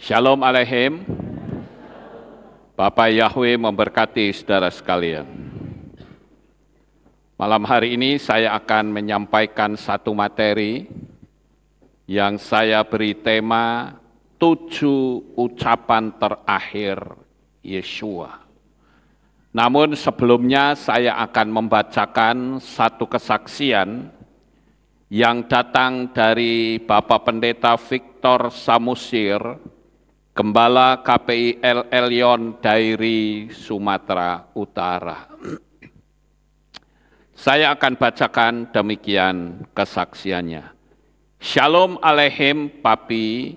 Shalom Alehem, Bapak Yahweh memberkati saudara sekalian. Malam hari ini saya akan menyampaikan satu materi yang saya beri tema tujuh ucapan terakhir Yeshua. Namun sebelumnya saya akan membacakan satu kesaksian yang datang dari Bapak Pendeta Victor Samusir Gembala KPI El Elyon Dairi Sumatera Utara. Saya akan bacakan demikian kesaksiannya. Shalom Alehem Papi,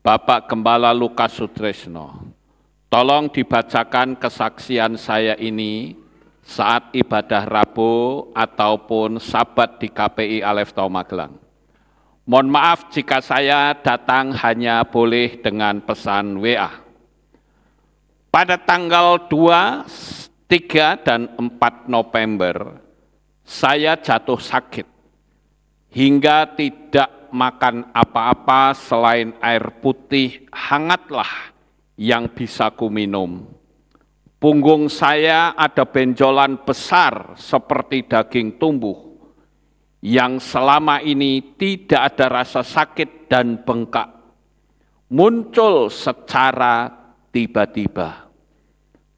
Bapak Gembala Lukas Sutresno. Tolong dibacakan kesaksian saya ini saat ibadah Rabu ataupun Sabat di KPI Alef Tau Mohon maaf jika saya datang hanya boleh dengan pesan WA. Pada tanggal 2, 3, dan 4 November, saya jatuh sakit hingga tidak makan apa-apa selain air putih hangatlah yang bisa kuminum. Punggung saya ada benjolan besar seperti daging tumbuh yang selama ini tidak ada rasa sakit dan bengkak muncul secara tiba-tiba.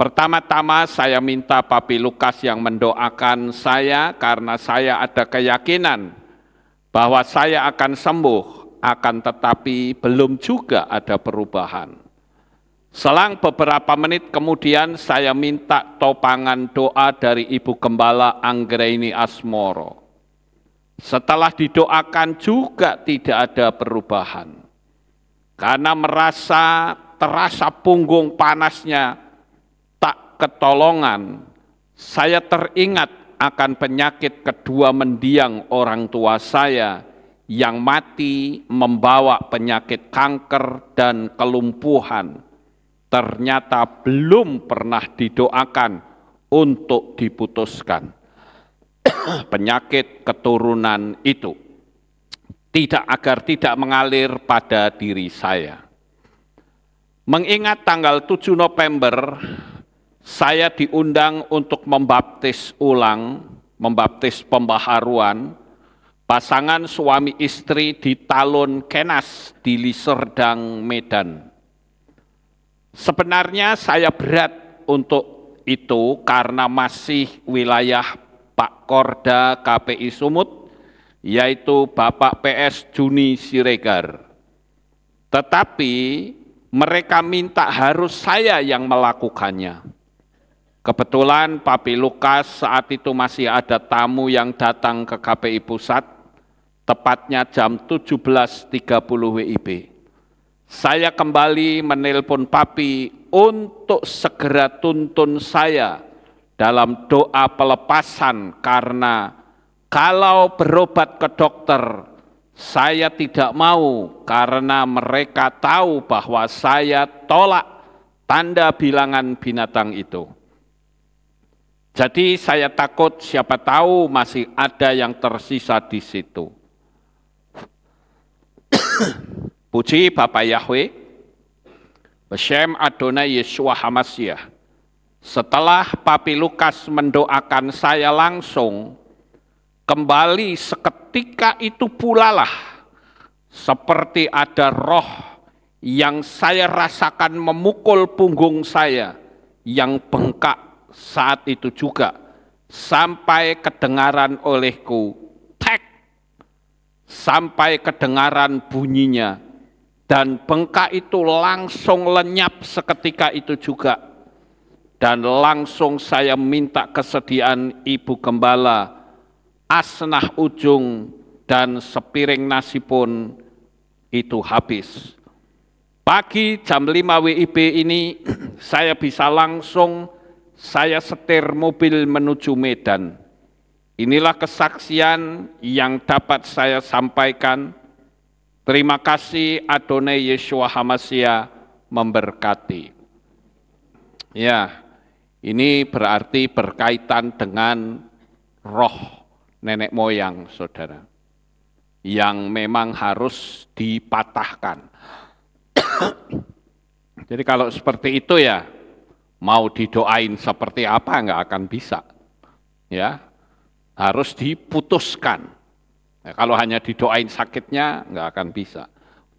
Pertama-tama saya minta Papi Lukas yang mendoakan saya karena saya ada keyakinan bahwa saya akan sembuh, akan tetapi belum juga ada perubahan. Selang beberapa menit kemudian saya minta topangan doa dari Ibu Gembala Anggraini Asmoro. Setelah didoakan juga tidak ada perubahan. Karena merasa terasa punggung panasnya tak ketolongan, saya teringat akan penyakit kedua mendiang orang tua saya yang mati membawa penyakit kanker dan kelumpuhan. Ternyata belum pernah didoakan untuk diputuskan. penyakit keturunan itu. Tidak agar tidak mengalir pada diri saya. Mengingat tanggal 7 November, saya diundang untuk membaptis ulang, membaptis pembaharuan, pasangan suami istri di Talun Kenas di Liserdang, Medan. Sebenarnya saya berat untuk itu karena masih wilayah Pak Korda KPI Sumut, yaitu Bapak PS Juni Siregar. Tetapi mereka minta harus saya yang melakukannya. Kebetulan Papi Lukas saat itu masih ada tamu yang datang ke KPI Pusat, tepatnya jam 17.30 WIB. Saya kembali menelpon Papi untuk segera tuntun saya dalam doa pelepasan karena kalau berobat ke dokter saya tidak mau karena mereka tahu bahwa saya tolak tanda bilangan binatang itu. Jadi saya takut siapa tahu masih ada yang tersisa di situ. Puji Bapak Yahweh, Beshem Adonai Yeshua Hamasyah, setelah Papi Lukas mendoakan saya langsung, kembali seketika itu pula lah, seperti ada roh yang saya rasakan memukul punggung saya yang bengkak saat itu juga, sampai kedengaran olehku, tek, sampai kedengaran bunyinya, dan bengkak itu langsung lenyap seketika itu juga dan langsung saya minta kesediaan ibu gembala asnah ujung dan sepiring nasi pun itu habis. Pagi jam 5 WIB ini saya bisa langsung saya setir mobil menuju Medan. Inilah kesaksian yang dapat saya sampaikan. Terima kasih Adonai Yeshua Hamasya memberkati. Ya, ini berarti berkaitan dengan roh nenek moyang saudara yang memang harus dipatahkan. Jadi kalau seperti itu ya mau didoain seperti apa nggak akan bisa, ya harus diputuskan. Ya, kalau hanya didoain sakitnya nggak akan bisa.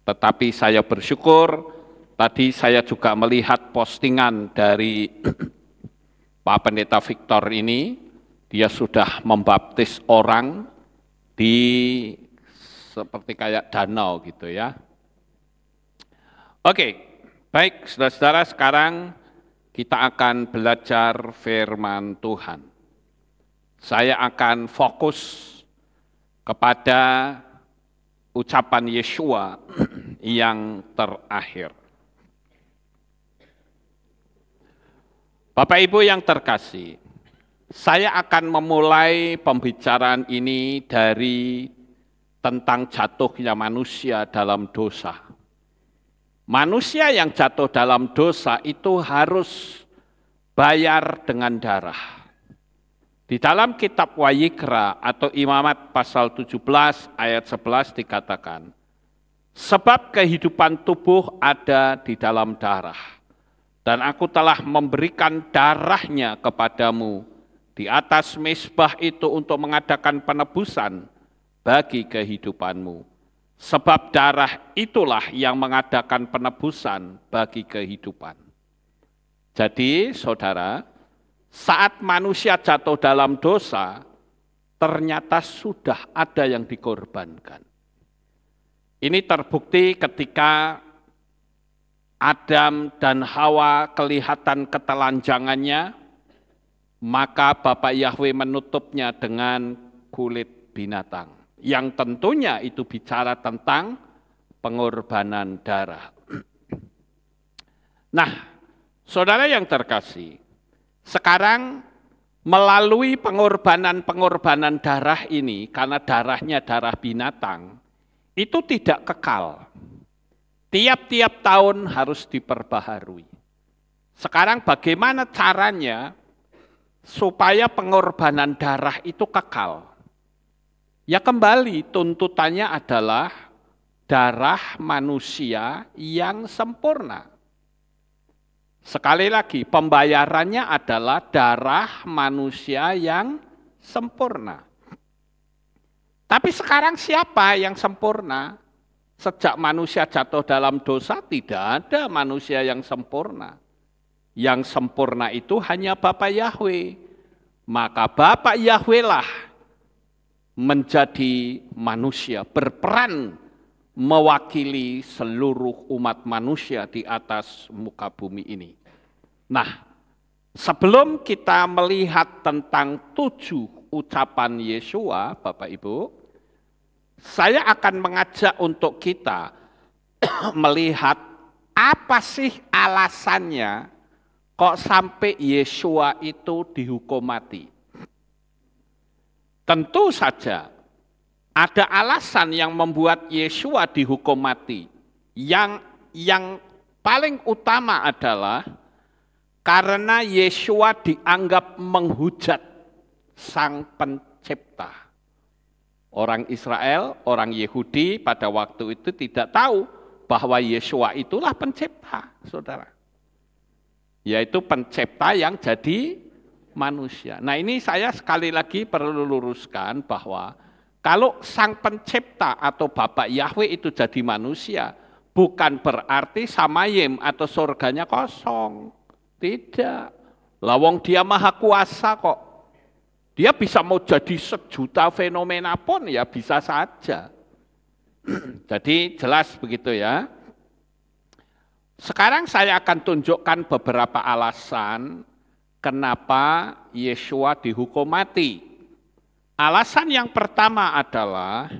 Tetapi saya bersyukur tadi saya juga melihat postingan dari Pak Pendeta Victor ini, dia sudah membaptis orang di seperti kayak danau gitu ya. Oke, baik saudara-saudara sekarang kita akan belajar firman Tuhan. Saya akan fokus kepada ucapan Yeshua yang terakhir. Bapak Ibu yang terkasih, saya akan memulai pembicaraan ini dari tentang jatuhnya manusia dalam dosa. Manusia yang jatuh dalam dosa itu harus bayar dengan darah. Di dalam kitab Wayikra atau Imamat pasal 17 ayat 11 dikatakan, sebab kehidupan tubuh ada di dalam darah dan aku telah memberikan darahnya kepadamu di atas mesbah itu untuk mengadakan penebusan bagi kehidupanmu. Sebab darah itulah yang mengadakan penebusan bagi kehidupan. Jadi saudara, saat manusia jatuh dalam dosa, ternyata sudah ada yang dikorbankan. Ini terbukti ketika Adam dan Hawa kelihatan ketelanjangannya, maka Bapak Yahweh menutupnya dengan kulit binatang. Yang tentunya itu bicara tentang pengorbanan darah. Nah, saudara yang terkasih, sekarang melalui pengorbanan-pengorbanan darah ini, karena darahnya darah binatang, itu tidak kekal Tiap-tiap tahun harus diperbaharui. Sekarang bagaimana caranya supaya pengorbanan darah itu kekal? Ya kembali tuntutannya adalah darah manusia yang sempurna. Sekali lagi, pembayarannya adalah darah manusia yang sempurna. Tapi sekarang siapa yang sempurna? Sejak manusia jatuh dalam dosa, tidak ada manusia yang sempurna. Yang sempurna itu hanya Bapak Yahweh. Maka Bapak Yahweh lah menjadi manusia, berperan mewakili seluruh umat manusia di atas muka bumi ini. Nah, sebelum kita melihat tentang tujuh ucapan Yesua, Bapak Ibu, saya akan mengajak untuk kita melihat apa sih alasannya kok sampai Yesua itu dihukum mati. Tentu saja ada alasan yang membuat Yesua dihukum mati. Yang yang paling utama adalah karena Yesua dianggap menghujat sang pencipta. Orang Israel, orang Yahudi pada waktu itu tidak tahu bahwa Yesua itulah pencipta, saudara. Yaitu pencipta yang jadi manusia. Nah ini saya sekali lagi perlu luruskan bahwa kalau sang pencipta atau Bapak Yahweh itu jadi manusia, bukan berarti sama Yem atau surganya kosong. Tidak. Lawong dia maha kuasa kok dia bisa mau jadi sejuta fenomena pun ya bisa saja. jadi jelas begitu ya. Sekarang saya akan tunjukkan beberapa alasan kenapa Yesua dihukum mati. Alasan yang pertama adalah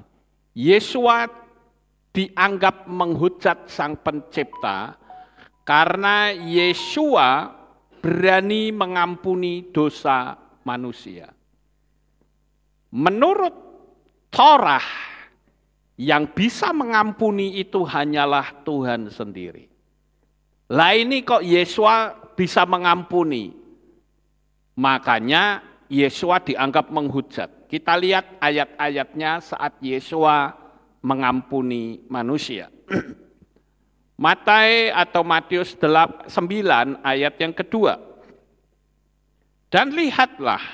Yesua dianggap menghujat sang pencipta karena Yesua berani mengampuni dosa manusia. Menurut Torah, yang bisa mengampuni itu hanyalah Tuhan sendiri. Lah ini kok Yesua bisa mengampuni? Makanya Yesua dianggap menghujat. Kita lihat ayat-ayatnya saat Yesua mengampuni manusia. Matai atau Matius 9 ayat yang kedua. Dan lihatlah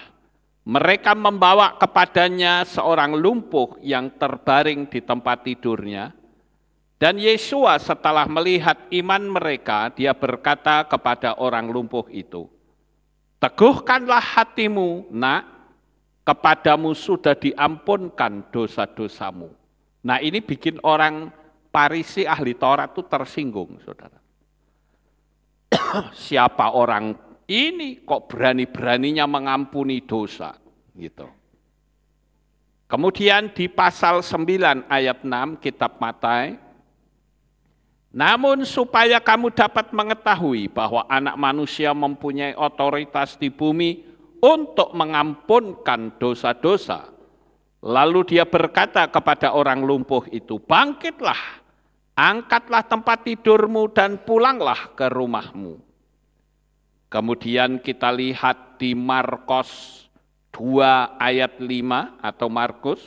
mereka membawa kepadanya seorang lumpuh yang terbaring di tempat tidurnya. Dan Yesua setelah melihat iman mereka, dia berkata kepada orang lumpuh itu, Teguhkanlah hatimu, nak, kepadamu sudah diampunkan dosa-dosamu. Nah ini bikin orang Parisi ahli Taurat itu tersinggung, saudara. Siapa orang ini kok berani-beraninya mengampuni dosa gitu. Kemudian di pasal 9 ayat 6 kitab Matai namun supaya kamu dapat mengetahui bahwa anak manusia mempunyai otoritas di bumi untuk mengampunkan dosa-dosa. Lalu dia berkata kepada orang lumpuh itu, bangkitlah, angkatlah tempat tidurmu dan pulanglah ke rumahmu. Kemudian kita lihat di Markus 2 ayat 5 atau Markus.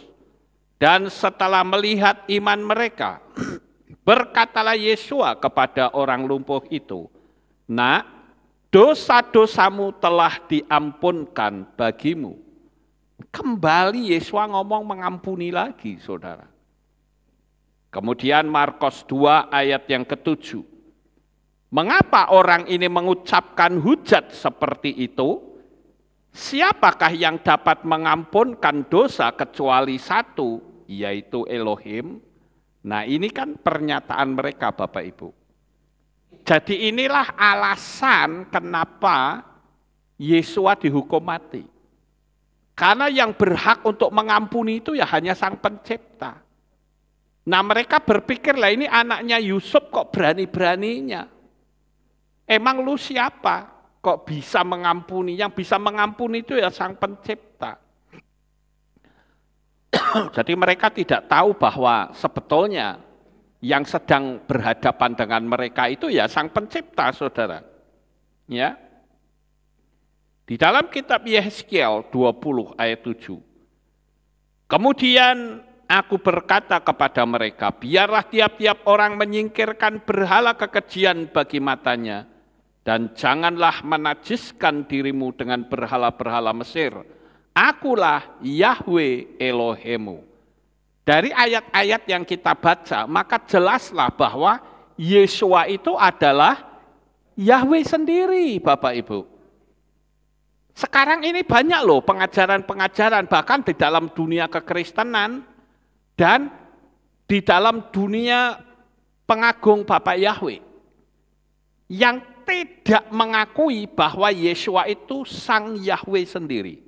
Dan setelah melihat iman mereka, berkatalah Yesua kepada orang lumpuh itu, Nak, dosa-dosamu telah diampunkan bagimu. Kembali Yesua ngomong mengampuni lagi, saudara. Kemudian Markus 2 ayat yang ketujuh. Mengapa orang ini mengucapkan hujat seperti itu? Siapakah yang dapat mengampunkan dosa kecuali satu, yaitu Elohim? Nah, ini kan pernyataan mereka, Bapak Ibu. Jadi, inilah alasan kenapa Yesua dihukum mati. Karena yang berhak untuk mengampuni itu ya hanya Sang Pencipta. Nah, mereka berpikirlah ini anaknya Yusuf kok berani-beraninya?" Emang lu siapa? Kok bisa mengampuni? Yang bisa mengampuni itu ya sang pencipta. Jadi mereka tidak tahu bahwa sebetulnya yang sedang berhadapan dengan mereka itu ya sang pencipta, saudara. Ya, di dalam kitab Yeskiel 20 ayat 7. Kemudian aku berkata kepada mereka, biarlah tiap-tiap orang menyingkirkan berhala kekejian bagi matanya dan janganlah menajiskan dirimu dengan berhala-berhala Mesir. Akulah Yahweh Elohemu. Dari ayat-ayat yang kita baca, maka jelaslah bahwa Yesua itu adalah Yahweh sendiri, Bapak Ibu. Sekarang ini banyak loh pengajaran-pengajaran, bahkan di dalam dunia kekristenan dan di dalam dunia pengagung Bapak Yahweh yang tidak mengakui bahwa Yeshua itu sang Yahweh sendiri.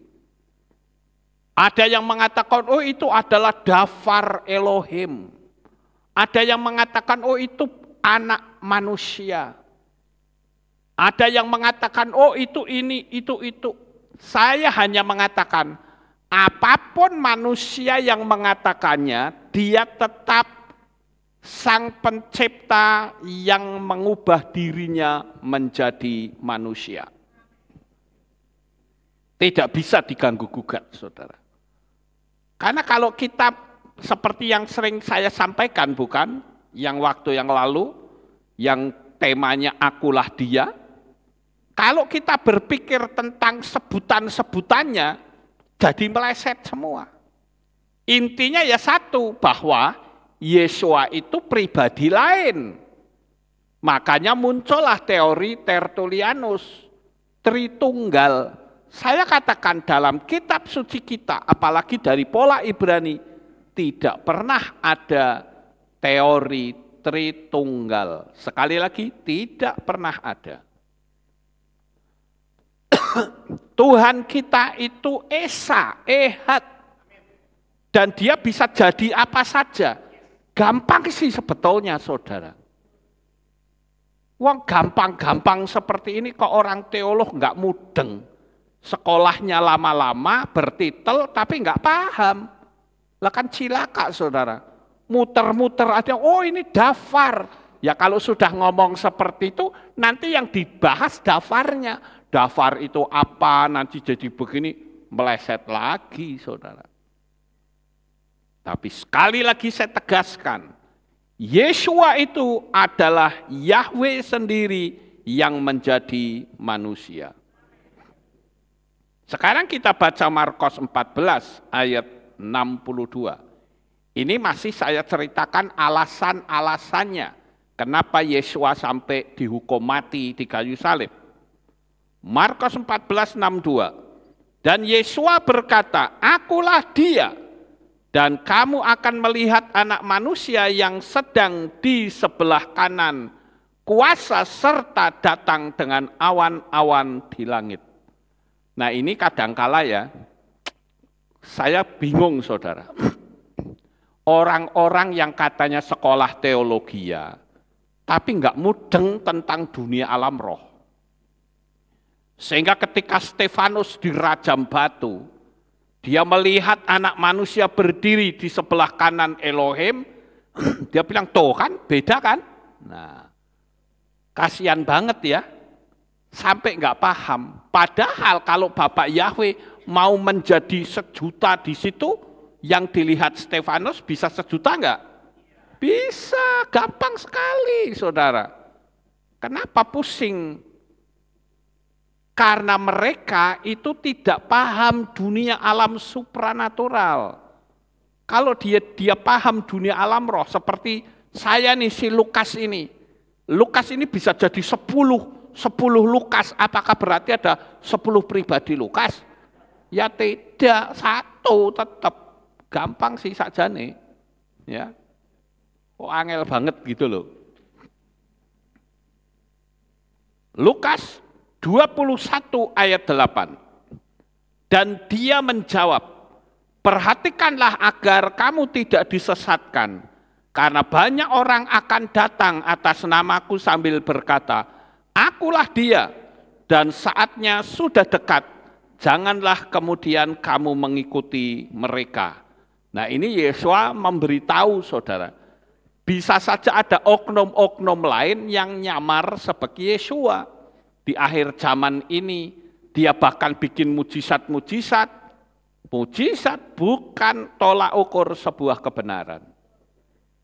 Ada yang mengatakan, oh itu adalah dafar Elohim. Ada yang mengatakan, oh itu anak manusia. Ada yang mengatakan, oh itu ini, itu, itu. Saya hanya mengatakan, apapun manusia yang mengatakannya, dia tetap sang pencipta yang mengubah dirinya menjadi manusia. Tidak bisa diganggu gugat, saudara. Karena kalau kita seperti yang sering saya sampaikan, bukan? Yang waktu yang lalu, yang temanya akulah dia. Kalau kita berpikir tentang sebutan-sebutannya, jadi meleset semua. Intinya ya satu, bahwa Yesua itu pribadi lain. Makanya muncullah teori tertulianus Tritunggal. Saya katakan dalam kitab suci kita, apalagi dari pola Ibrani, tidak pernah ada teori Tritunggal. Sekali lagi, tidak pernah ada. Tuhan kita itu Esa, Ehat. Dan dia bisa jadi apa saja. Gampang sih sebetulnya saudara. Wong gampang-gampang seperti ini kok orang teolog nggak mudeng. Sekolahnya lama-lama bertitel tapi nggak paham. Lah kan cilaka saudara. Muter-muter aja, oh ini dafar. Ya kalau sudah ngomong seperti itu, nanti yang dibahas dafarnya. Dafar itu apa, nanti jadi begini, meleset lagi saudara. Tapi sekali lagi saya tegaskan, Yeshua itu adalah Yahweh sendiri yang menjadi manusia. Sekarang kita baca Markus 14 ayat 62. Ini masih saya ceritakan alasan-alasannya kenapa Yesua sampai dihukum mati di kayu salib. Markus 14:62. Dan Yesua berkata, "Akulah dia dan kamu akan melihat anak manusia yang sedang di sebelah kanan kuasa serta datang dengan awan-awan di langit. Nah ini kadang-kala ya, saya bingung saudara. Orang-orang yang katanya sekolah teologi ya, tapi nggak mudeng tentang dunia alam roh. Sehingga ketika Stefanus dirajam batu, dia melihat anak manusia berdiri di sebelah kanan Elohim. Dia bilang, toh kan beda kan? Nah, kasihan banget ya. Sampai nggak paham. Padahal kalau Bapak Yahweh mau menjadi sejuta di situ, yang dilihat Stefanus bisa sejuta nggak? Bisa, gampang sekali saudara. Kenapa pusing? Karena mereka itu tidak paham dunia alam supranatural. Kalau dia dia paham dunia alam roh seperti saya nih si Lukas ini. Lukas ini bisa jadi sepuluh sepuluh Lukas. Apakah berarti ada sepuluh pribadi Lukas? Ya tidak, satu tetap. Gampang sih sakjane. Ya. Kok angel banget gitu loh. Lukas 21 ayat 8. Dan dia menjawab, perhatikanlah agar kamu tidak disesatkan, karena banyak orang akan datang atas namaku sambil berkata, akulah dia, dan saatnya sudah dekat, janganlah kemudian kamu mengikuti mereka. Nah ini Yesua memberitahu saudara, bisa saja ada oknum-oknum lain yang nyamar sebagai Yesua. Di akhir zaman ini, dia bahkan bikin mujizat-mujizat. Mujizat bukan tolak ukur sebuah kebenaran.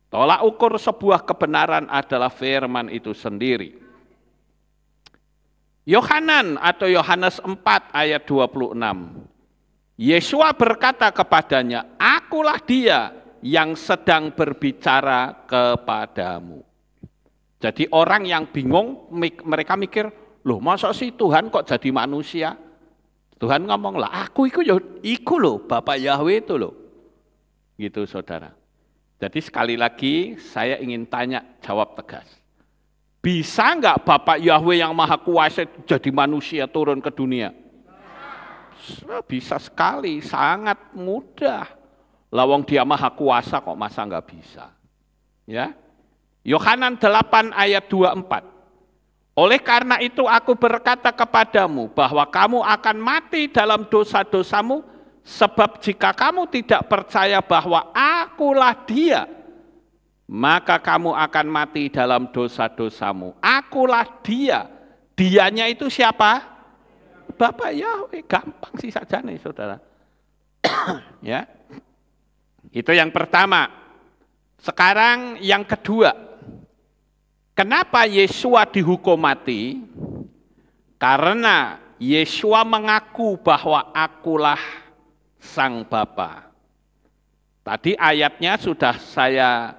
Tolak ukur sebuah kebenaran adalah firman itu sendiri. Yohanan atau Yohanes 4 ayat 26. Yesua berkata kepadanya, "Akulah dia yang sedang berbicara kepadamu." Jadi orang yang bingung mereka mikir, Loh, masa sih Tuhan kok jadi manusia? Tuhan ngomong lah, aku itu ya iku loh, Bapak Yahweh itu loh. Gitu saudara. Jadi sekali lagi saya ingin tanya jawab tegas. Bisa enggak Bapak Yahweh yang Maha Kuasa jadi manusia turun ke dunia? Bisa sekali, sangat mudah. Lawang dia Maha Kuasa kok masa enggak bisa? Ya. Yohanan 8 ayat 24. Oleh karena itu aku berkata kepadamu bahwa kamu akan mati dalam dosa-dosamu sebab jika kamu tidak percaya bahwa akulah dia maka kamu akan mati dalam dosa-dosamu. Akulah dia. Dianya itu siapa? Bapak Yahweh. Gampang sih saja nih saudara. ya. Itu yang pertama. Sekarang yang kedua. Kenapa Yesua dihukum mati? Karena Yesua mengaku bahwa akulah sang Bapa. Tadi ayatnya sudah saya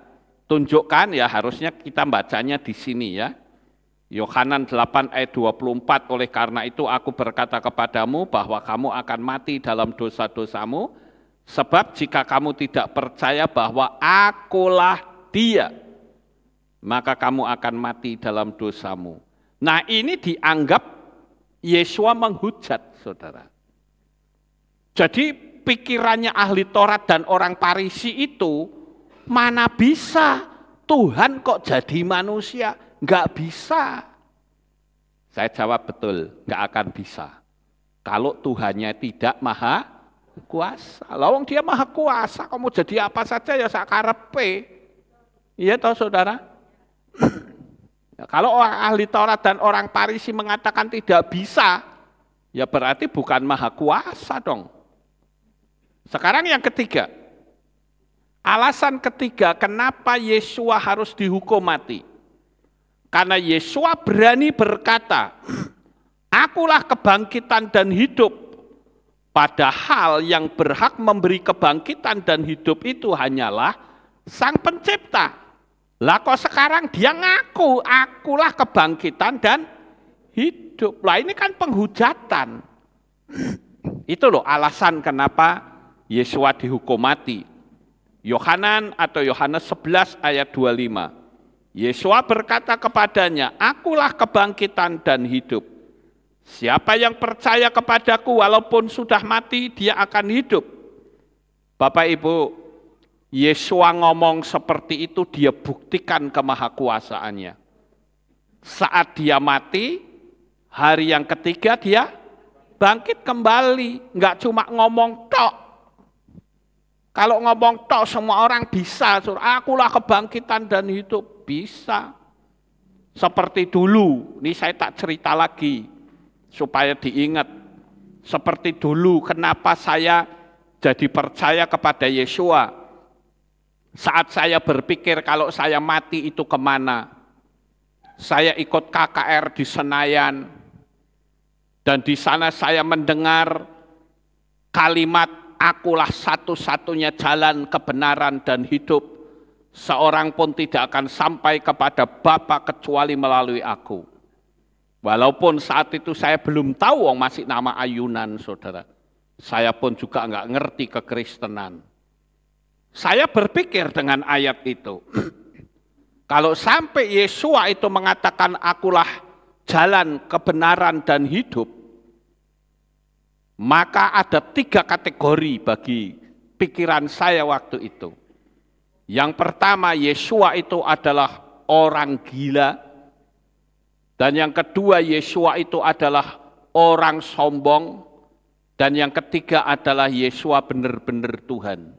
tunjukkan ya harusnya kita bacanya di sini ya. Yohanan 8 ayat 24 oleh karena itu aku berkata kepadamu bahwa kamu akan mati dalam dosa-dosamu sebab jika kamu tidak percaya bahwa akulah dia maka kamu akan mati dalam dosamu. Nah ini dianggap Yesua menghujat, saudara. Jadi pikirannya ahli Taurat dan orang Parisi itu, mana bisa Tuhan kok jadi manusia? Enggak bisa. Saya jawab betul, enggak akan bisa. Kalau Tuhannya tidak maha kuasa. Lawang dia maha kuasa, kamu jadi apa saja ya sakarepe. Iya toh saudara? kalau orang ahli Taurat dan orang Parisi mengatakan tidak bisa, ya berarti bukan maha kuasa dong. Sekarang yang ketiga, alasan ketiga kenapa Yesua harus dihukum mati. Karena Yesua berani berkata, akulah kebangkitan dan hidup. Padahal yang berhak memberi kebangkitan dan hidup itu hanyalah sang pencipta. Lah kok sekarang dia ngaku, akulah kebangkitan dan hidup. Lah ini kan penghujatan. Itu loh alasan kenapa Yesua dihukum mati. Yohanan atau Yohanes 11 ayat 25. Yesua berkata kepadanya, akulah kebangkitan dan hidup. Siapa yang percaya kepadaku walaupun sudah mati, dia akan hidup. Bapak Ibu, Yesua ngomong seperti itu, dia buktikan kemahakuasaannya. Saat dia mati, hari yang ketiga dia bangkit kembali. Enggak cuma ngomong tok. Kalau ngomong tok semua orang bisa. Suruh, akulah kebangkitan dan hidup. Bisa. Seperti dulu, ini saya tak cerita lagi. Supaya diingat. Seperti dulu, kenapa saya jadi percaya kepada Yesua saat saya berpikir kalau saya mati itu kemana? Saya ikut KKR di Senayan, dan di sana saya mendengar kalimat akulah satu-satunya jalan kebenaran dan hidup. Seorang pun tidak akan sampai kepada Bapa kecuali melalui aku. Walaupun saat itu saya belum tahu, masih nama ayunan saudara. Saya pun juga enggak ngerti kekristenan. Saya berpikir dengan ayat itu. Kalau sampai Yesua itu mengatakan akulah jalan kebenaran dan hidup, maka ada tiga kategori bagi pikiran saya waktu itu. Yang pertama, Yesua itu adalah orang gila. Dan yang kedua, Yesua itu adalah orang sombong. Dan yang ketiga adalah Yesua benar-benar Tuhan.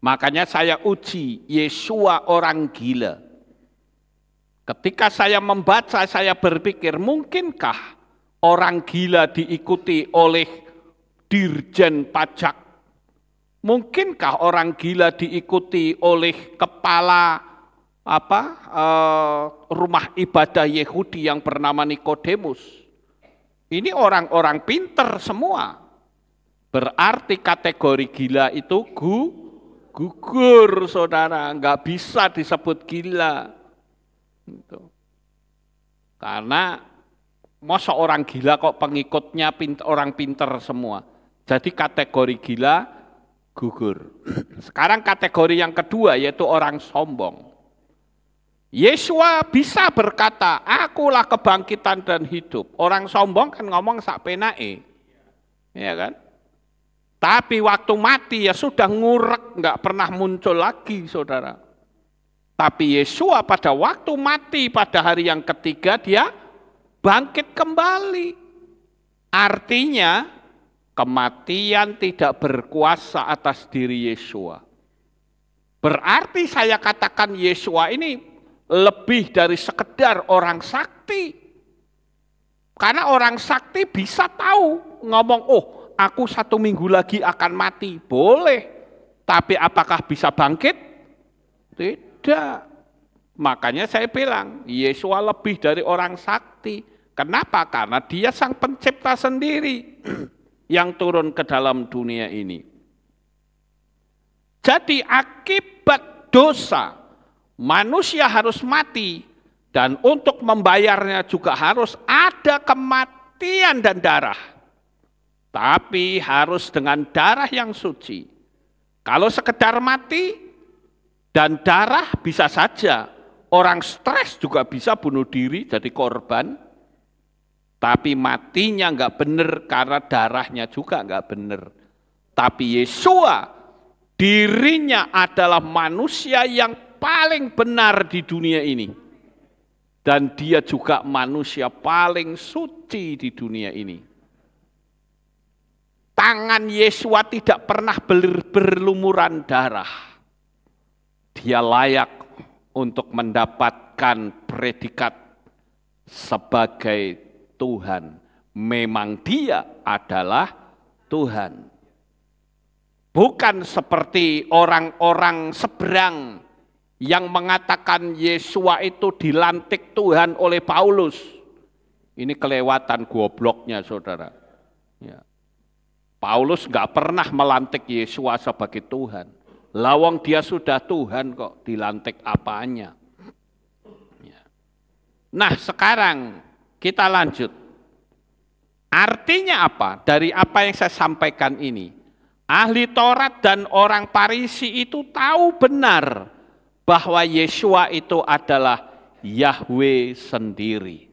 Makanya saya uji Yesua orang gila. Ketika saya membaca, saya berpikir, mungkinkah orang gila diikuti oleh dirjen pajak? Mungkinkah orang gila diikuti oleh kepala apa eh, rumah ibadah Yahudi yang bernama Nikodemus? Ini orang-orang pinter semua. Berarti kategori gila itu gu gugur saudara, nggak bisa disebut gila. Gitu. Karena masa orang gila kok pengikutnya pint, orang pinter semua. Jadi kategori gila gugur. Sekarang kategori yang kedua yaitu orang sombong. Yesua bisa berkata, akulah kebangkitan dan hidup. Orang sombong kan ngomong sak penae. Ya kan? Tapi waktu mati ya sudah ngurek, nggak pernah muncul lagi saudara. Tapi Yesua pada waktu mati pada hari yang ketiga dia bangkit kembali. Artinya kematian tidak berkuasa atas diri Yesua. Berarti saya katakan Yesua ini lebih dari sekedar orang sakti. Karena orang sakti bisa tahu ngomong, oh aku satu minggu lagi akan mati. Boleh. Tapi apakah bisa bangkit? Tidak. Makanya saya bilang, Yesus lebih dari orang sakti. Kenapa? Karena dia sang pencipta sendiri yang turun ke dalam dunia ini. Jadi akibat dosa, manusia harus mati dan untuk membayarnya juga harus ada kematian dan darah. Tapi harus dengan darah yang suci. Kalau sekedar mati dan darah bisa saja orang stres juga bisa bunuh diri jadi korban. Tapi matinya enggak benar karena darahnya juga enggak benar. Tapi Yesua dirinya adalah manusia yang paling benar di dunia ini. Dan dia juga manusia paling suci di dunia ini tangan Yesua tidak pernah ber berlumuran darah. Dia layak untuk mendapatkan predikat sebagai Tuhan. Memang dia adalah Tuhan. Bukan seperti orang-orang seberang yang mengatakan Yesua itu dilantik Tuhan oleh Paulus. Ini kelewatan gobloknya saudara. Ya. Paulus nggak pernah melantik Yesus sebagai Tuhan. Lawang dia sudah Tuhan kok dilantik apanya. Ya. Nah sekarang kita lanjut. Artinya apa? Dari apa yang saya sampaikan ini. Ahli Taurat dan orang Parisi itu tahu benar bahwa Yesua itu adalah Yahweh sendiri.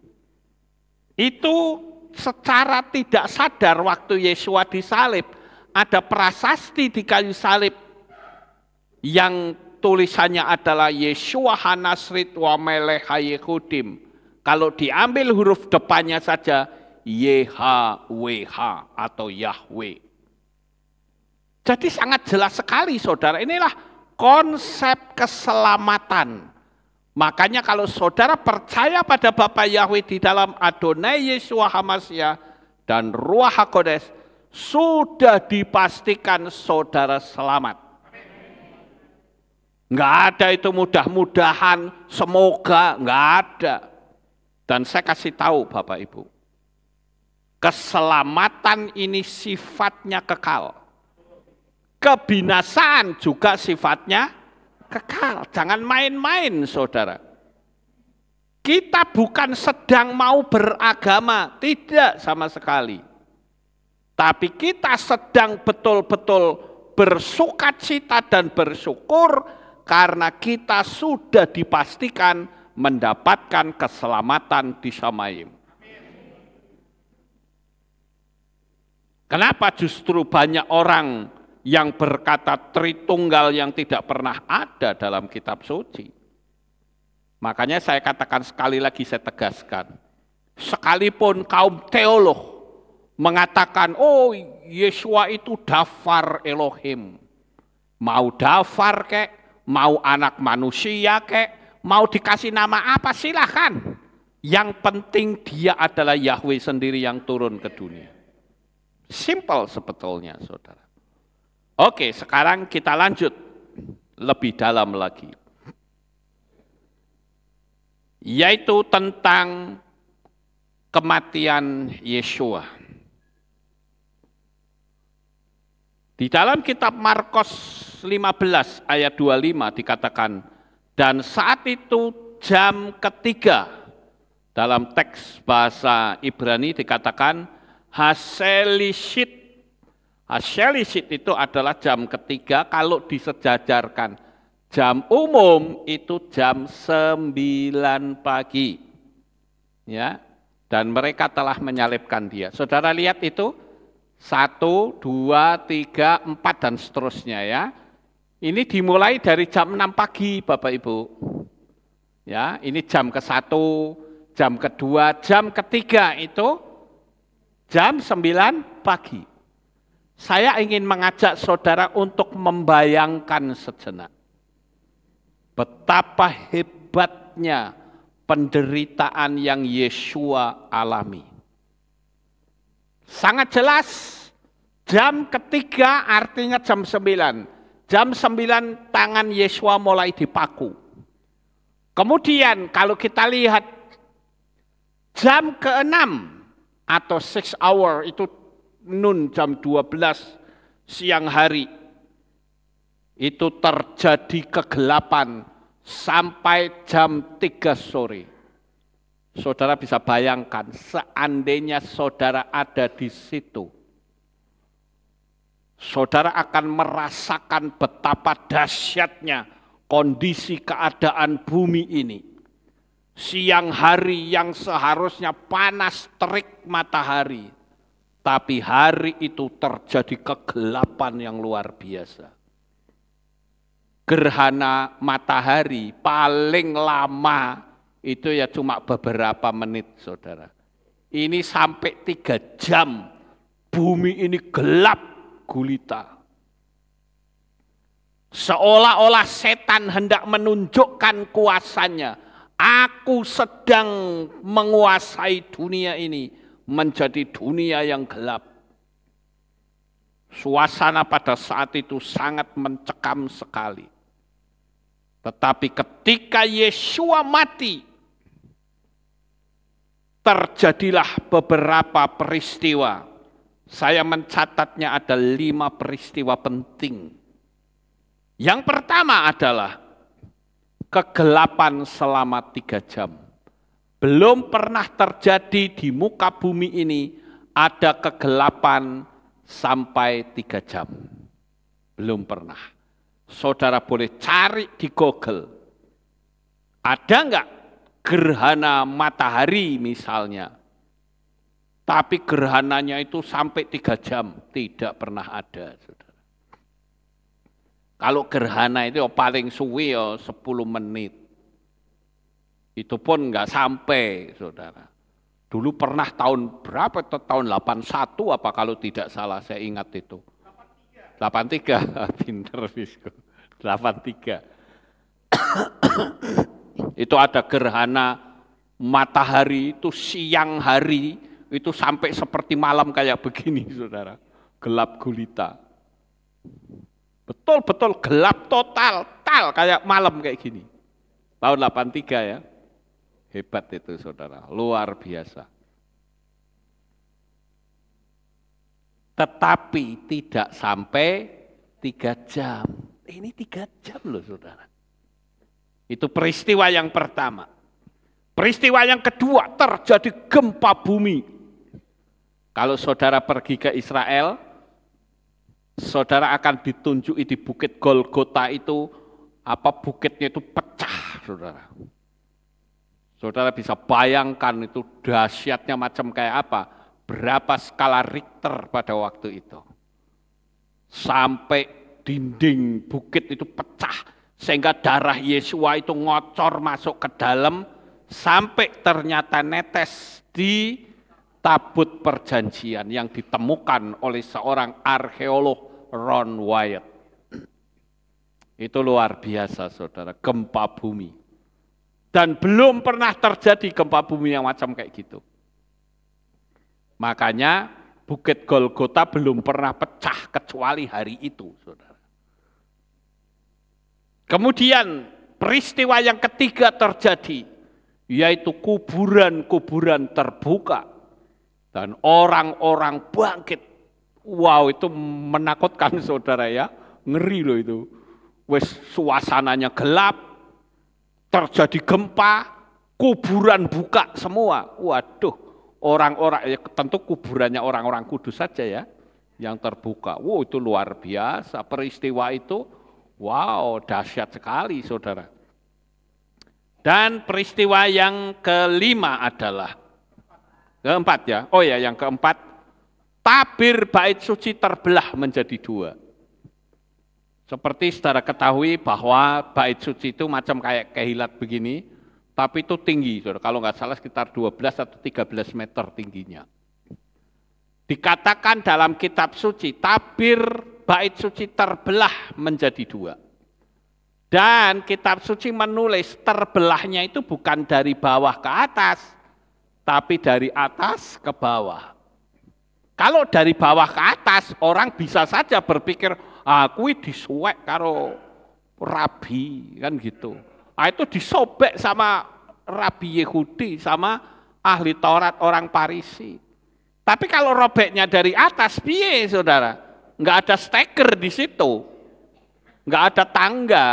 Itu secara tidak sadar waktu Yesua disalib, ada prasasti di kayu salib yang tulisannya adalah Yesua Hanasrit wa Kalau diambil huruf depannya saja YHWH atau Yahweh. Jadi sangat jelas sekali saudara, inilah konsep keselamatan Makanya kalau saudara percaya pada Bapak Yahweh di dalam Adonai Yesua Hamasya dan Ruah HaKodes, sudah dipastikan saudara selamat. Enggak ada itu mudah-mudahan, semoga, enggak ada. Dan saya kasih tahu Bapak Ibu, keselamatan ini sifatnya kekal. Kebinasaan juga sifatnya kekal. Jangan main-main saudara. Kita bukan sedang mau beragama, tidak sama sekali. Tapi kita sedang betul-betul bersuka cita dan bersyukur karena kita sudah dipastikan mendapatkan keselamatan di Samaim. Kenapa justru banyak orang yang berkata Tritunggal yang tidak pernah ada dalam kitab suci. Makanya saya katakan sekali lagi, saya tegaskan. Sekalipun kaum teolog mengatakan, oh Yesua itu dafar Elohim. Mau dafar kek, mau anak manusia kek, mau dikasih nama apa silahkan. Yang penting dia adalah Yahweh sendiri yang turun ke dunia. Simple sebetulnya saudara. Oke, sekarang kita lanjut lebih dalam lagi. Yaitu tentang kematian Yesua. Di dalam kitab Markus 15 ayat 25 dikatakan, dan saat itu jam ketiga, dalam teks bahasa Ibrani dikatakan, haselishit Asyalisit ah, itu adalah jam ketiga kalau disejajarkan. Jam umum itu jam 9 pagi. Ya, dan mereka telah menyalipkan dia. Saudara lihat itu satu, dua, tiga, empat dan seterusnya ya. Ini dimulai dari jam 6 pagi Bapak Ibu. Ya, ini jam ke satu, jam kedua, jam ketiga itu jam 9 pagi. Saya ingin mengajak saudara untuk membayangkan sejenak betapa hebatnya penderitaan yang Yesua alami. Sangat jelas jam ketiga artinya jam sembilan. Jam sembilan tangan Yesua mulai dipaku. Kemudian kalau kita lihat jam keenam atau six hour itu Nun jam 12 siang hari itu terjadi kegelapan sampai jam 3 sore. Saudara bisa bayangkan seandainya saudara ada di situ. Saudara akan merasakan betapa dahsyatnya kondisi keadaan bumi ini. Siang hari yang seharusnya panas terik matahari tapi hari itu terjadi kegelapan yang luar biasa. Gerhana matahari paling lama itu ya cuma beberapa menit saudara. Ini sampai tiga jam bumi ini gelap gulita. Seolah-olah setan hendak menunjukkan kuasanya. Aku sedang menguasai dunia ini menjadi dunia yang gelap. Suasana pada saat itu sangat mencekam sekali. Tetapi ketika Yesua mati, terjadilah beberapa peristiwa. Saya mencatatnya ada lima peristiwa penting. Yang pertama adalah kegelapan selama tiga jam. Belum pernah terjadi di muka bumi ini ada kegelapan sampai tiga jam. Belum pernah. Saudara boleh cari di Google. Ada enggak gerhana matahari misalnya? Tapi gerhananya itu sampai tiga jam. Tidak pernah ada. Saudara. Kalau gerhana itu ya paling suwi ya 10 menit. Itu pun nggak sampai, saudara. Dulu pernah tahun berapa? Tahun 81 apa kalau tidak salah saya ingat itu. 83, 83. pinter Fisco. 83. itu ada gerhana matahari itu siang hari itu sampai seperti malam kayak begini saudara gelap gulita betul-betul gelap total tal kayak malam kayak gini tahun 83 ya Hebat itu saudara, luar biasa. Tetapi tidak sampai tiga jam. Ini tiga jam loh saudara. Itu peristiwa yang pertama. Peristiwa yang kedua terjadi gempa bumi. Kalau saudara pergi ke Israel, saudara akan ditunjuki di bukit Golgota itu apa bukitnya itu pecah, saudara. Saudara bisa bayangkan itu dahsyatnya macam kayak apa, berapa skala Richter pada waktu itu. Sampai dinding bukit itu pecah, sehingga darah Yesua itu ngocor masuk ke dalam, sampai ternyata netes di tabut perjanjian yang ditemukan oleh seorang arkeolog Ron Wyatt. Itu luar biasa saudara, gempa bumi dan belum pernah terjadi gempa bumi yang macam kayak gitu. Makanya Bukit Golgota belum pernah pecah kecuali hari itu, saudara. Kemudian peristiwa yang ketiga terjadi, yaitu kuburan-kuburan terbuka dan orang-orang bangkit. Wow, itu menakutkan saudara ya, ngeri loh itu. Wes suasananya gelap, terjadi gempa, kuburan buka semua. Waduh, orang-orang ya tentu kuburannya orang-orang kudus saja ya yang terbuka. Wow, itu luar biasa peristiwa itu. Wow, dahsyat sekali Saudara. Dan peristiwa yang kelima adalah keempat ya. Oh ya, yang keempat tabir bait suci terbelah menjadi dua. Seperti saudara ketahui bahwa bait suci itu macam kayak kehilat begini, tapi itu tinggi, saudara. Kalau nggak salah sekitar 12 atau 13 meter tingginya. Dikatakan dalam kitab suci, tabir bait suci terbelah menjadi dua. Dan kitab suci menulis terbelahnya itu bukan dari bawah ke atas, tapi dari atas ke bawah. Kalau dari bawah ke atas, orang bisa saja berpikir, aku disuwek karo rabi kan gitu. Ah itu disobek sama rabi Yehudi sama ahli Taurat orang Parisi. Tapi kalau robeknya dari atas piye Saudara? nggak ada steker di situ. nggak ada tangga.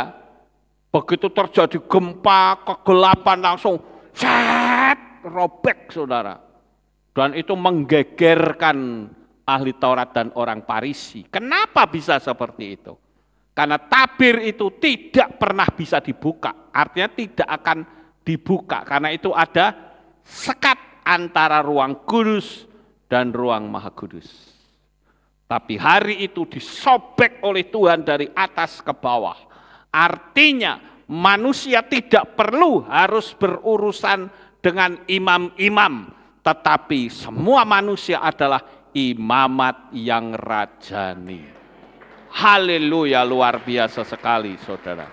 Begitu terjadi gempa, kegelapan langsung set robek Saudara. Dan itu menggegerkan ahli Taurat dan orang Parisi. Kenapa bisa seperti itu? Karena tabir itu tidak pernah bisa dibuka, artinya tidak akan dibuka karena itu ada sekat antara ruang kudus dan ruang maha kudus. Tapi hari itu disobek oleh Tuhan dari atas ke bawah. Artinya manusia tidak perlu harus berurusan dengan imam-imam, tetapi semua manusia adalah imamat yang rajani. Haleluya, luar biasa sekali saudara.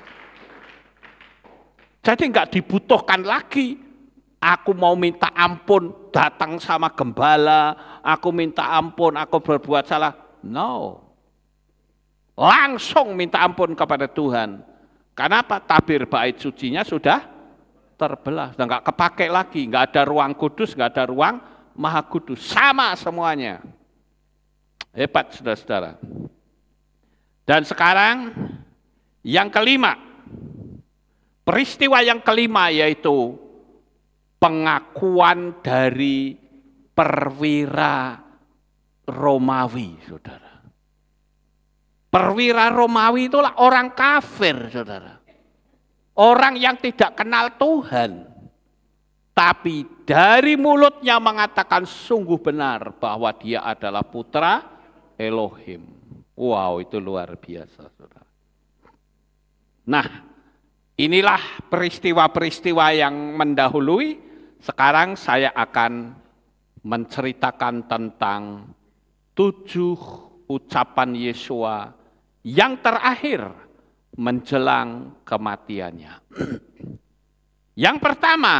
Jadi nggak dibutuhkan lagi. Aku mau minta ampun, datang sama gembala. Aku minta ampun, aku berbuat salah. No. Langsung minta ampun kepada Tuhan. Kenapa? Tabir bait sucinya sudah terbelah. Sudah nggak kepakai lagi. nggak ada ruang kudus, nggak ada ruang Maha Kudus, sama semuanya. Hebat saudara-saudara. Dan sekarang yang kelima, peristiwa yang kelima yaitu pengakuan dari perwira Romawi, saudara. Perwira Romawi itulah orang kafir, saudara. Orang yang tidak kenal Tuhan. Tapi dari mulutnya mengatakan sungguh benar bahwa dia adalah putra Elohim. Wow, itu luar biasa, Nah, inilah peristiwa-peristiwa yang mendahului. Sekarang saya akan menceritakan tentang tujuh ucapan Yesua yang terakhir menjelang kematiannya. Yang pertama,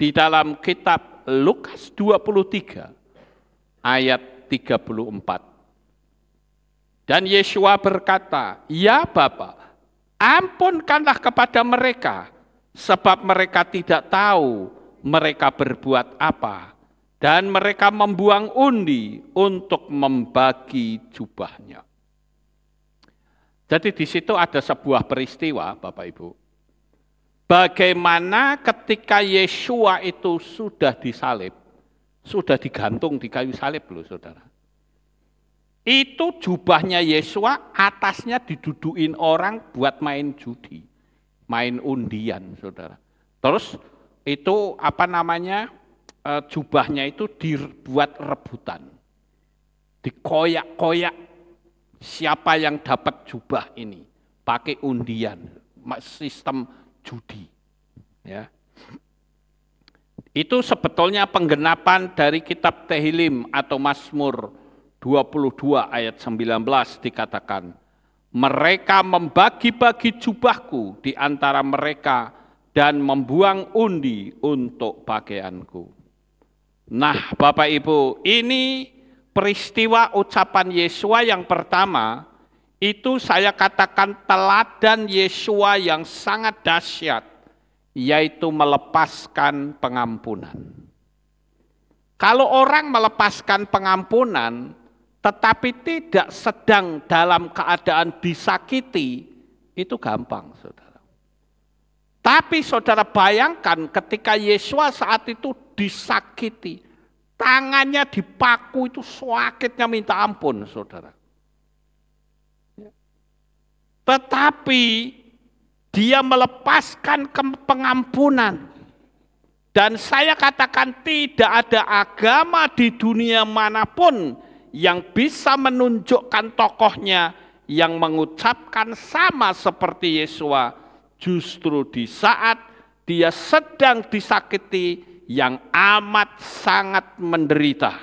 di dalam kitab Lukas 23 ayat 34. Dan Yesua berkata, "Ya Bapa, ampunkanlah kepada mereka, sebab mereka tidak tahu mereka berbuat apa." Dan mereka membuang undi untuk membagi jubahnya. Jadi di situ ada sebuah peristiwa, Bapak Ibu, Bagaimana ketika Yeshua itu sudah disalib, sudah digantung di kayu salib loh saudara. Itu jubahnya Yesua atasnya diduduin orang buat main judi, main undian saudara. Terus itu apa namanya e, jubahnya itu dibuat rebutan, dikoyak-koyak siapa yang dapat jubah ini pakai undian, sistem judi. Ya. Itu sebetulnya penggenapan dari kitab Tehilim atau Mazmur 22 ayat 19 dikatakan, mereka membagi-bagi jubahku di antara mereka dan membuang undi untuk pakaianku. Nah, Bapak Ibu, ini peristiwa ucapan Yesua yang pertama itu saya katakan teladan Yesua yang sangat dahsyat, yaitu melepaskan pengampunan. Kalau orang melepaskan pengampunan, tetapi tidak sedang dalam keadaan disakiti, itu gampang, saudara. Tapi saudara bayangkan ketika Yesua saat itu disakiti, tangannya dipaku itu sakitnya minta ampun, saudara tetapi dia melepaskan pengampunan. Dan saya katakan tidak ada agama di dunia manapun yang bisa menunjukkan tokohnya yang mengucapkan sama seperti Yesua justru di saat dia sedang disakiti yang amat sangat menderita.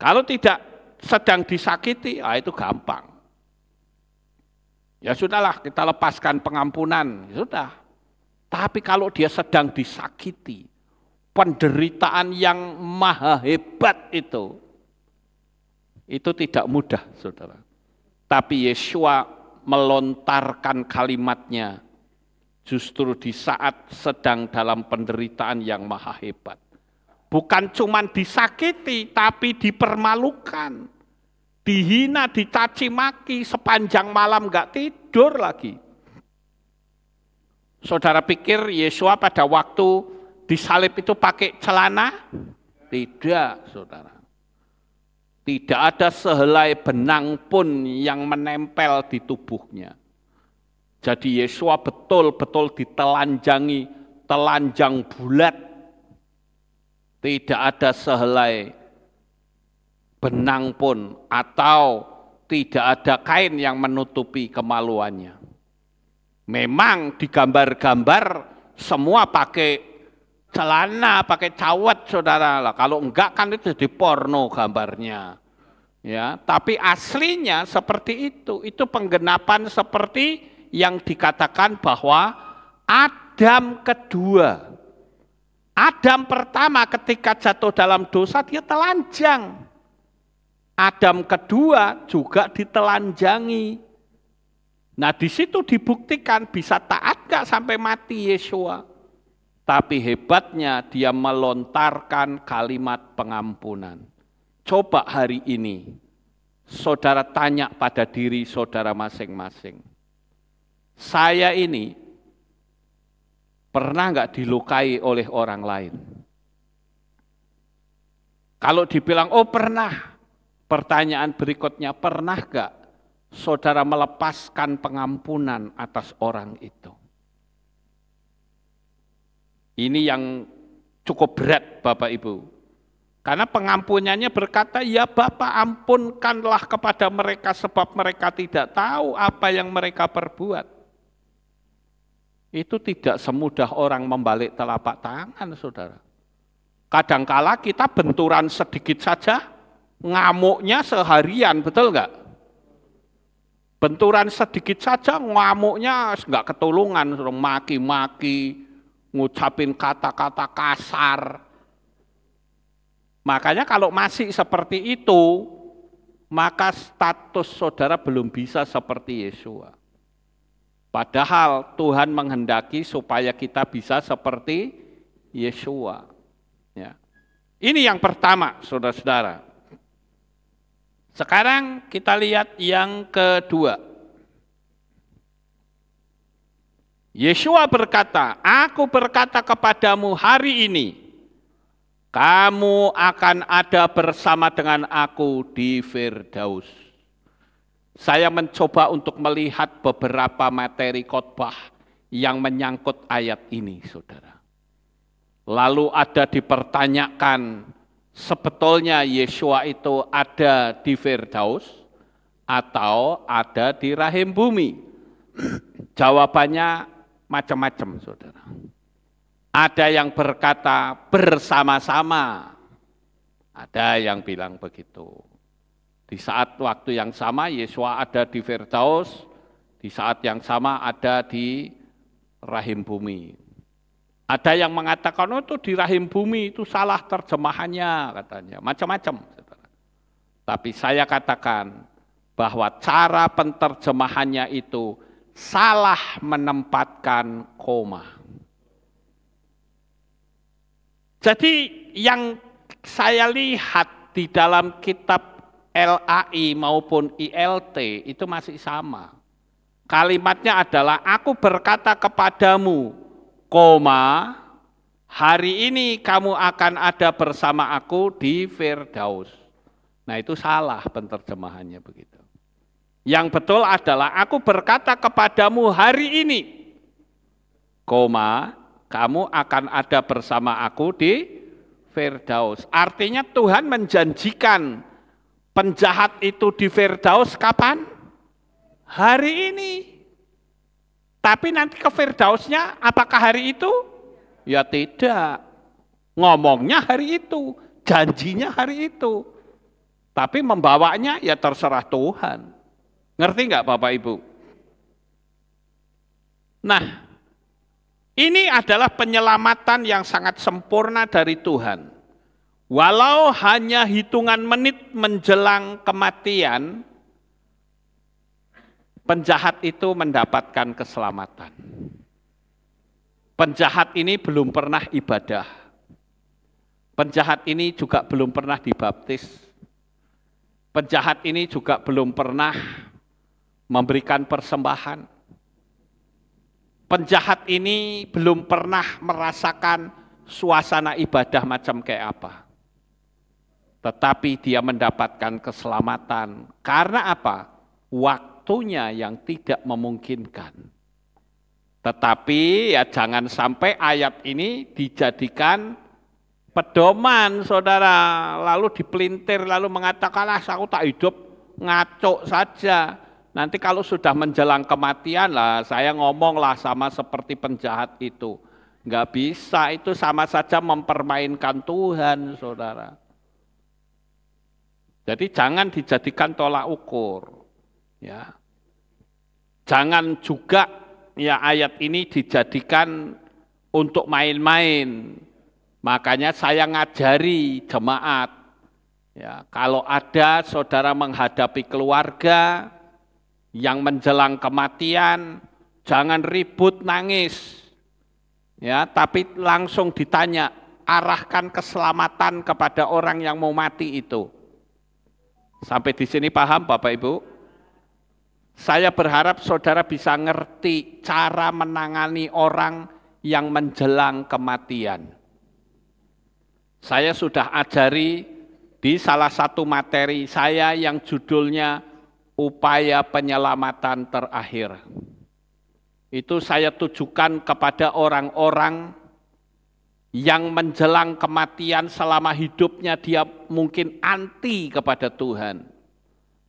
Kalau tidak sedang disakiti, ah itu gampang. Ya sudahlah kita lepaskan pengampunan, ya sudah. Tapi kalau dia sedang disakiti, penderitaan yang maha hebat itu, itu tidak mudah, saudara. Tapi Yesua melontarkan kalimatnya justru di saat sedang dalam penderitaan yang maha hebat. Bukan cuma disakiti, tapi dipermalukan dihina, dicaci maki sepanjang malam nggak tidur lagi. Saudara pikir Yesua pada waktu disalib itu pakai celana? Tidak, saudara. Tidak ada sehelai benang pun yang menempel di tubuhnya. Jadi Yesua betul-betul ditelanjangi, telanjang bulat. Tidak ada sehelai benang pun atau tidak ada kain yang menutupi kemaluannya. Memang digambar-gambar semua pakai celana, pakai cawat saudara lah. Kalau enggak kan itu di porno gambarnya. Ya, tapi aslinya seperti itu. Itu penggenapan seperti yang dikatakan bahwa Adam kedua. Adam pertama ketika jatuh dalam dosa dia telanjang. Adam kedua juga ditelanjangi. Nah di situ dibuktikan bisa taat gak sampai mati Yesua. Tapi hebatnya dia melontarkan kalimat pengampunan. Coba hari ini saudara tanya pada diri saudara masing-masing. Saya ini pernah nggak dilukai oleh orang lain? Kalau dibilang, oh pernah, Pertanyaan berikutnya, pernah gak saudara melepaskan pengampunan atas orang itu? Ini yang cukup berat Bapak Ibu. Karena pengampunannya berkata, ya Bapak ampunkanlah kepada mereka sebab mereka tidak tahu apa yang mereka perbuat. Itu tidak semudah orang membalik telapak tangan, saudara. Kadangkala kita benturan sedikit saja, ngamuknya seharian, betul nggak? Benturan sedikit saja ngamuknya nggak ketulungan, maki-maki, ngucapin kata-kata kasar. Makanya kalau masih seperti itu, maka status saudara belum bisa seperti Yesua. Padahal Tuhan menghendaki supaya kita bisa seperti Yesua. Ya. Ini yang pertama, saudara-saudara. Sekarang kita lihat yang kedua. Yesua berkata, "Aku berkata kepadamu hari ini, kamu akan ada bersama dengan aku di Firdaus." Saya mencoba untuk melihat beberapa materi khotbah yang menyangkut ayat ini, Saudara. Lalu ada dipertanyakan sebetulnya Yeshua itu ada di Firdaus atau ada di rahim bumi? Jawabannya macam-macam, saudara. Ada yang berkata bersama-sama, ada yang bilang begitu. Di saat waktu yang sama Yesua ada di Firdaus, di saat yang sama ada di rahim bumi. Ada yang mengatakan oh, itu di rahim bumi itu salah terjemahannya katanya, macam-macam. Tapi saya katakan bahwa cara penterjemahannya itu salah menempatkan koma. Jadi yang saya lihat di dalam kitab LAI maupun ILT itu masih sama. Kalimatnya adalah aku berkata kepadamu koma hari ini kamu akan ada bersama aku di Firdaus. Nah itu salah penterjemahannya begitu. Yang betul adalah aku berkata kepadamu hari ini, koma, kamu akan ada bersama aku di Firdaus. Artinya Tuhan menjanjikan penjahat itu di Firdaus kapan? Hari ini. Tapi nanti ke Firdausnya apakah hari itu? Ya tidak. Ngomongnya hari itu, janjinya hari itu. Tapi membawanya ya terserah Tuhan. Ngerti nggak Bapak Ibu? Nah, ini adalah penyelamatan yang sangat sempurna dari Tuhan. Walau hanya hitungan menit menjelang kematian, Penjahat itu mendapatkan keselamatan. Penjahat ini belum pernah ibadah. Penjahat ini juga belum pernah dibaptis. Penjahat ini juga belum pernah memberikan persembahan. Penjahat ini belum pernah merasakan suasana ibadah macam kayak apa tetapi dia mendapatkan keselamatan. Karena apa? Waktu waktunya yang tidak memungkinkan. Tetapi ya jangan sampai ayat ini dijadikan pedoman saudara lalu dipelintir lalu mengatakan ah aku tak hidup ngaco saja nanti kalau sudah menjelang kematian lah saya ngomonglah sama seperti penjahat itu nggak bisa itu sama saja mempermainkan Tuhan saudara jadi jangan dijadikan tolak ukur Ya. Jangan juga ya ayat ini dijadikan untuk main-main. Makanya saya ngajari jemaat. Ya, kalau ada saudara menghadapi keluarga yang menjelang kematian, jangan ribut nangis. Ya, tapi langsung ditanya, arahkan keselamatan kepada orang yang mau mati itu. Sampai di sini paham Bapak Ibu? Saya berharap saudara bisa ngerti cara menangani orang yang menjelang kematian. Saya sudah ajari di salah satu materi saya yang judulnya upaya penyelamatan terakhir. Itu saya tujukan kepada orang-orang yang menjelang kematian selama hidupnya dia mungkin anti kepada Tuhan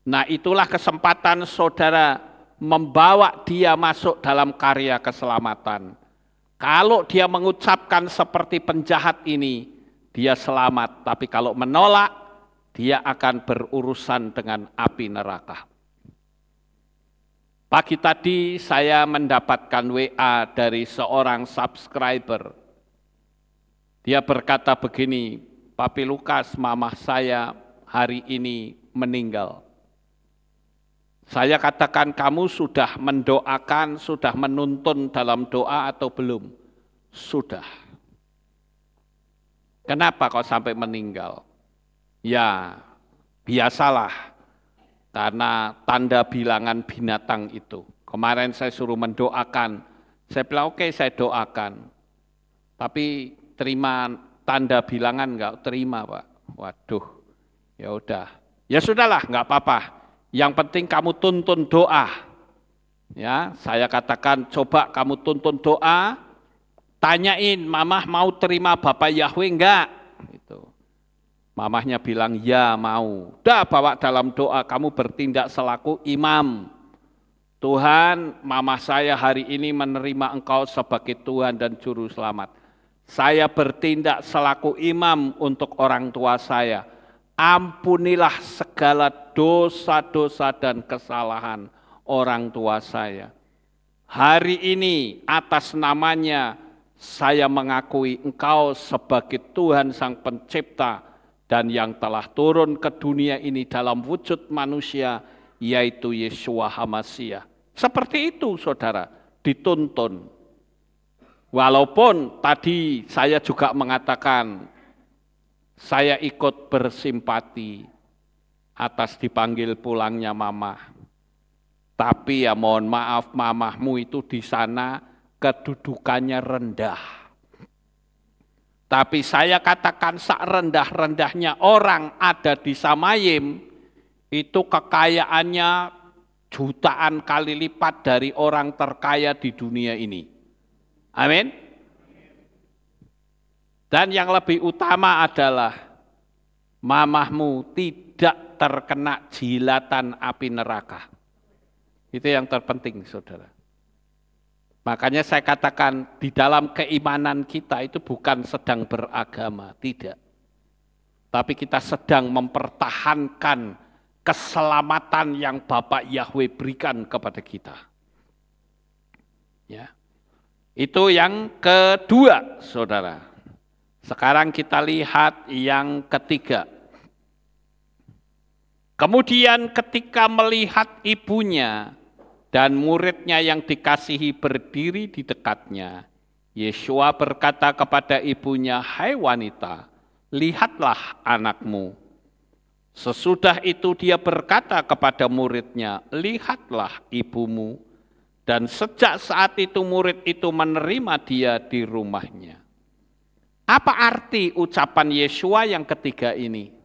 Nah itulah kesempatan saudara membawa dia masuk dalam karya keselamatan. Kalau dia mengucapkan seperti penjahat ini, dia selamat. Tapi kalau menolak, dia akan berurusan dengan api neraka. Pagi tadi saya mendapatkan WA dari seorang subscriber. Dia berkata begini, Papi Lukas, mamah saya hari ini meninggal. Saya katakan kamu sudah mendoakan, sudah menuntun dalam doa atau belum? Sudah. Kenapa kau sampai meninggal? Ya, biasalah. Karena tanda bilangan binatang itu. Kemarin saya suruh mendoakan. Saya bilang, oke okay, saya doakan. Tapi terima tanda bilangan enggak terima, Pak. Waduh, ya udah. Ya sudahlah, enggak apa-apa yang penting kamu tuntun doa. Ya, saya katakan coba kamu tuntun doa, tanyain mamah mau terima Bapak Yahweh enggak? Itu Mamahnya bilang ya mau. Dah bawa dalam doa kamu bertindak selaku imam. Tuhan, mama saya hari ini menerima Engkau sebagai Tuhan dan Juru Selamat. Saya bertindak selaku imam untuk orang tua saya. Ampunilah segala dosa-dosa dan kesalahan orang tua saya. Hari ini atas namanya saya mengakui engkau sebagai Tuhan Sang Pencipta dan yang telah turun ke dunia ini dalam wujud manusia yaitu Yesua Hamasiah. Seperti itu saudara, dituntun. Walaupun tadi saya juga mengatakan saya ikut bersimpati atas dipanggil pulangnya mama. Tapi ya mohon maaf mamahmu itu di sana kedudukannya rendah. Tapi saya katakan sak rendah-rendahnya orang ada di Samayim, itu kekayaannya jutaan kali lipat dari orang terkaya di dunia ini. Amin. Dan yang lebih utama adalah mamahmu tidak terkena jilatan api neraka. Itu yang terpenting, saudara. Makanya saya katakan di dalam keimanan kita itu bukan sedang beragama, tidak. Tapi kita sedang mempertahankan keselamatan yang Bapak Yahweh berikan kepada kita. Ya. Itu yang kedua, Saudara. Sekarang kita lihat yang ketiga. Kemudian ketika melihat ibunya dan muridnya yang dikasihi berdiri di dekatnya, Yeshua berkata kepada ibunya, "Hai wanita, lihatlah anakmu." Sesudah itu dia berkata kepada muridnya, "Lihatlah ibumu." Dan sejak saat itu murid itu menerima dia di rumahnya. Apa arti ucapan Yeshua yang ketiga ini?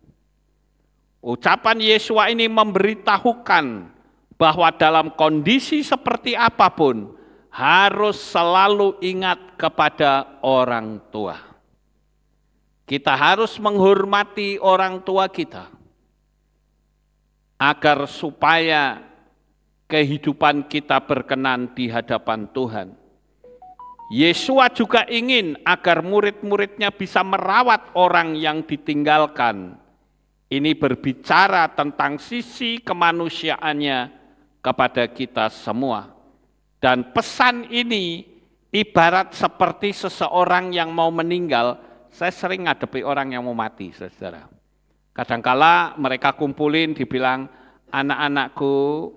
Ucapan Yesua ini memberitahukan bahwa dalam kondisi seperti apapun harus selalu ingat kepada orang tua. Kita harus menghormati orang tua kita agar supaya kehidupan kita berkenan di hadapan Tuhan. Yesua juga ingin agar murid-muridnya bisa merawat orang yang ditinggalkan ini berbicara tentang sisi kemanusiaannya kepada kita semua. Dan pesan ini ibarat seperti seseorang yang mau meninggal. Saya sering ngadepi orang yang mau mati, saudara. Kadangkala mereka kumpulin dibilang, anak-anakku,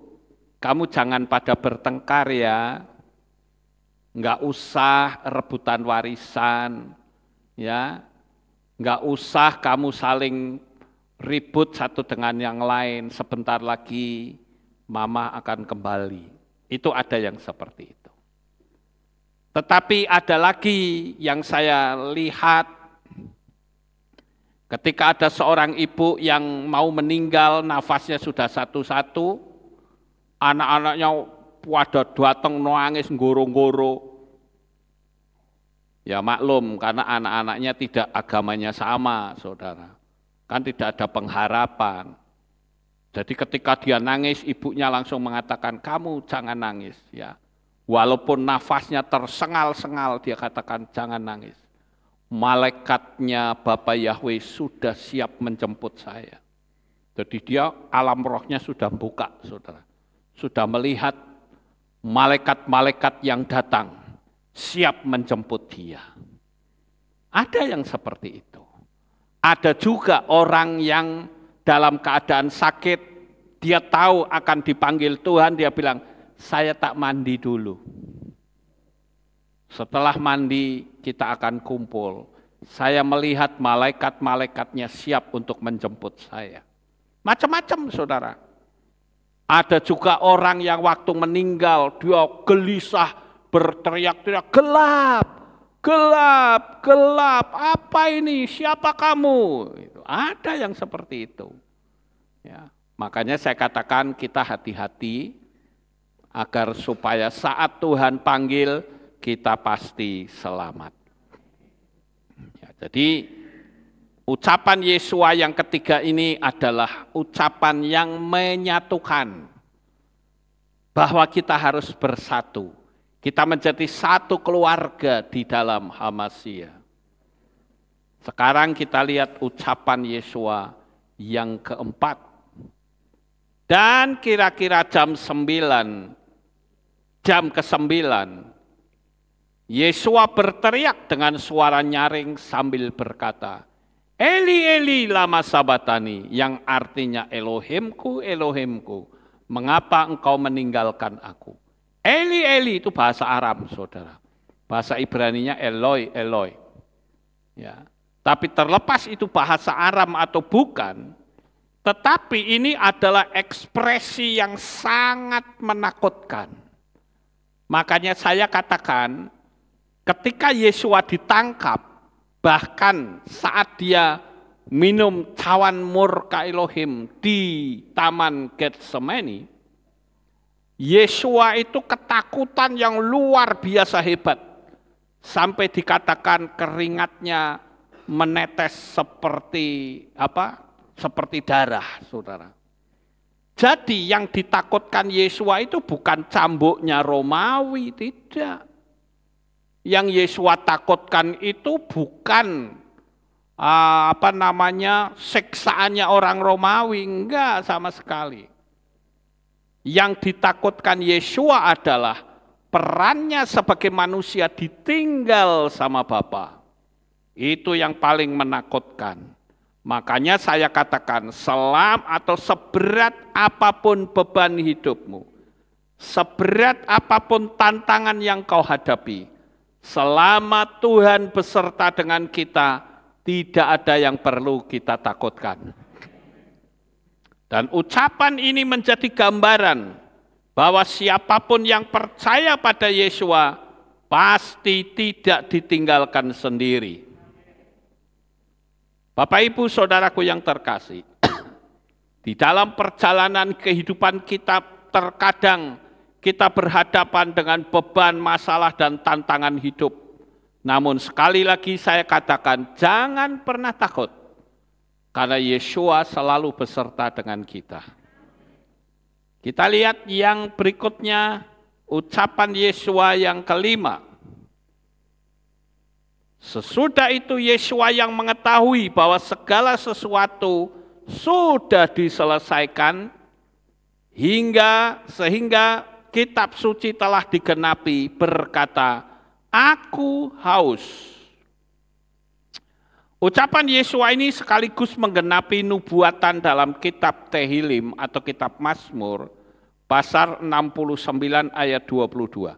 kamu jangan pada bertengkar ya, nggak usah rebutan warisan, ya, nggak usah kamu saling ribut satu dengan yang lain, sebentar lagi mama akan kembali. Itu ada yang seperti itu. Tetapi ada lagi yang saya lihat ketika ada seorang ibu yang mau meninggal, nafasnya sudah satu-satu, anak-anaknya wadah datang nangis goro-goro. Ya maklum karena anak-anaknya tidak agamanya sama, saudara. Kan tidak ada pengharapan. Jadi ketika dia nangis, ibunya langsung mengatakan, kamu jangan nangis. ya. Walaupun nafasnya tersengal-sengal, dia katakan jangan nangis. Malaikatnya Bapak Yahweh sudah siap menjemput saya. Jadi dia alam rohnya sudah buka, saudara. Sudah melihat malaikat-malaikat yang datang, siap menjemput dia. Ada yang seperti itu. Ada juga orang yang dalam keadaan sakit, dia tahu akan dipanggil Tuhan, dia bilang, saya tak mandi dulu. Setelah mandi, kita akan kumpul. Saya melihat malaikat-malaikatnya siap untuk menjemput saya. Macam-macam saudara. Ada juga orang yang waktu meninggal, dia gelisah, berteriak-teriak, gelap gelap, gelap, apa ini, siapa kamu? Ada yang seperti itu. Ya. Makanya saya katakan kita hati-hati agar supaya saat Tuhan panggil kita pasti selamat. Ya, jadi ucapan Yesua yang ketiga ini adalah ucapan yang menyatukan bahwa kita harus bersatu. Kita menjadi satu keluarga di dalam Hamasia. Sekarang kita lihat ucapan Yesua yang keempat. Dan kira-kira jam sembilan, jam ke-9, Yesua berteriak dengan suara nyaring sambil berkata, Eli, Eli lama sabatani, yang artinya Elohimku, Elohimku, mengapa engkau meninggalkan aku? Eli, Eli itu bahasa Arab, saudara. Bahasa Ibrani-nya Eloi, Eloi. Ya. Tapi terlepas itu bahasa Arab atau bukan, tetapi ini adalah ekspresi yang sangat menakutkan. Makanya saya katakan, ketika Yesua ditangkap, bahkan saat dia minum cawan murka Elohim di Taman Getsemani, Yesua itu ketakutan yang luar biasa hebat. Sampai dikatakan keringatnya menetes seperti apa? Seperti darah, Saudara. Jadi yang ditakutkan Yesua itu bukan cambuknya Romawi, tidak. Yang Yesua takutkan itu bukan ah, apa namanya siksaannya orang Romawi, enggak sama sekali. Yang ditakutkan Yesua adalah perannya sebagai manusia ditinggal sama Bapa. Itu yang paling menakutkan. Makanya saya katakan selam atau seberat apapun beban hidupmu, seberat apapun tantangan yang kau hadapi, selama Tuhan beserta dengan kita, tidak ada yang perlu kita takutkan. Dan ucapan ini menjadi gambaran bahwa siapapun yang percaya pada Yesua pasti tidak ditinggalkan sendiri. Bapak Ibu Saudaraku yang terkasih, di dalam perjalanan kehidupan kita terkadang kita berhadapan dengan beban, masalah, dan tantangan hidup. Namun sekali lagi saya katakan, jangan pernah takut. Karena Yeshua selalu beserta dengan kita. Kita lihat yang berikutnya, ucapan Yeshua yang kelima. Sesudah itu Yeshua yang mengetahui bahwa segala sesuatu sudah diselesaikan hingga sehingga kitab suci telah digenapi berkata, "Aku haus." Ucapan Yesua ini sekaligus menggenapi nubuatan dalam kitab Tehilim atau kitab Mazmur pasar 69 ayat 22.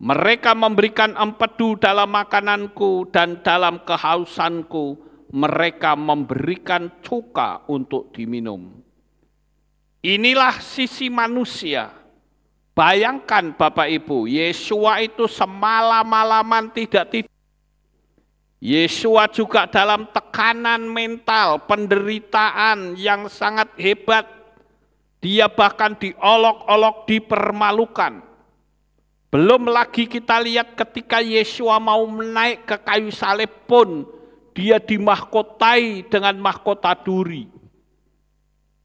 Mereka memberikan empedu dalam makananku dan dalam kehausanku mereka memberikan cuka untuk diminum. Inilah sisi manusia. Bayangkan Bapak Ibu, Yesua itu semalam-malaman tidak tidur. Yesua juga dalam tekanan mental, penderitaan yang sangat hebat. Dia bahkan diolok-olok, dipermalukan. Belum lagi kita lihat ketika Yesua mau menaik ke kayu salib pun, dia dimahkotai dengan mahkota duri.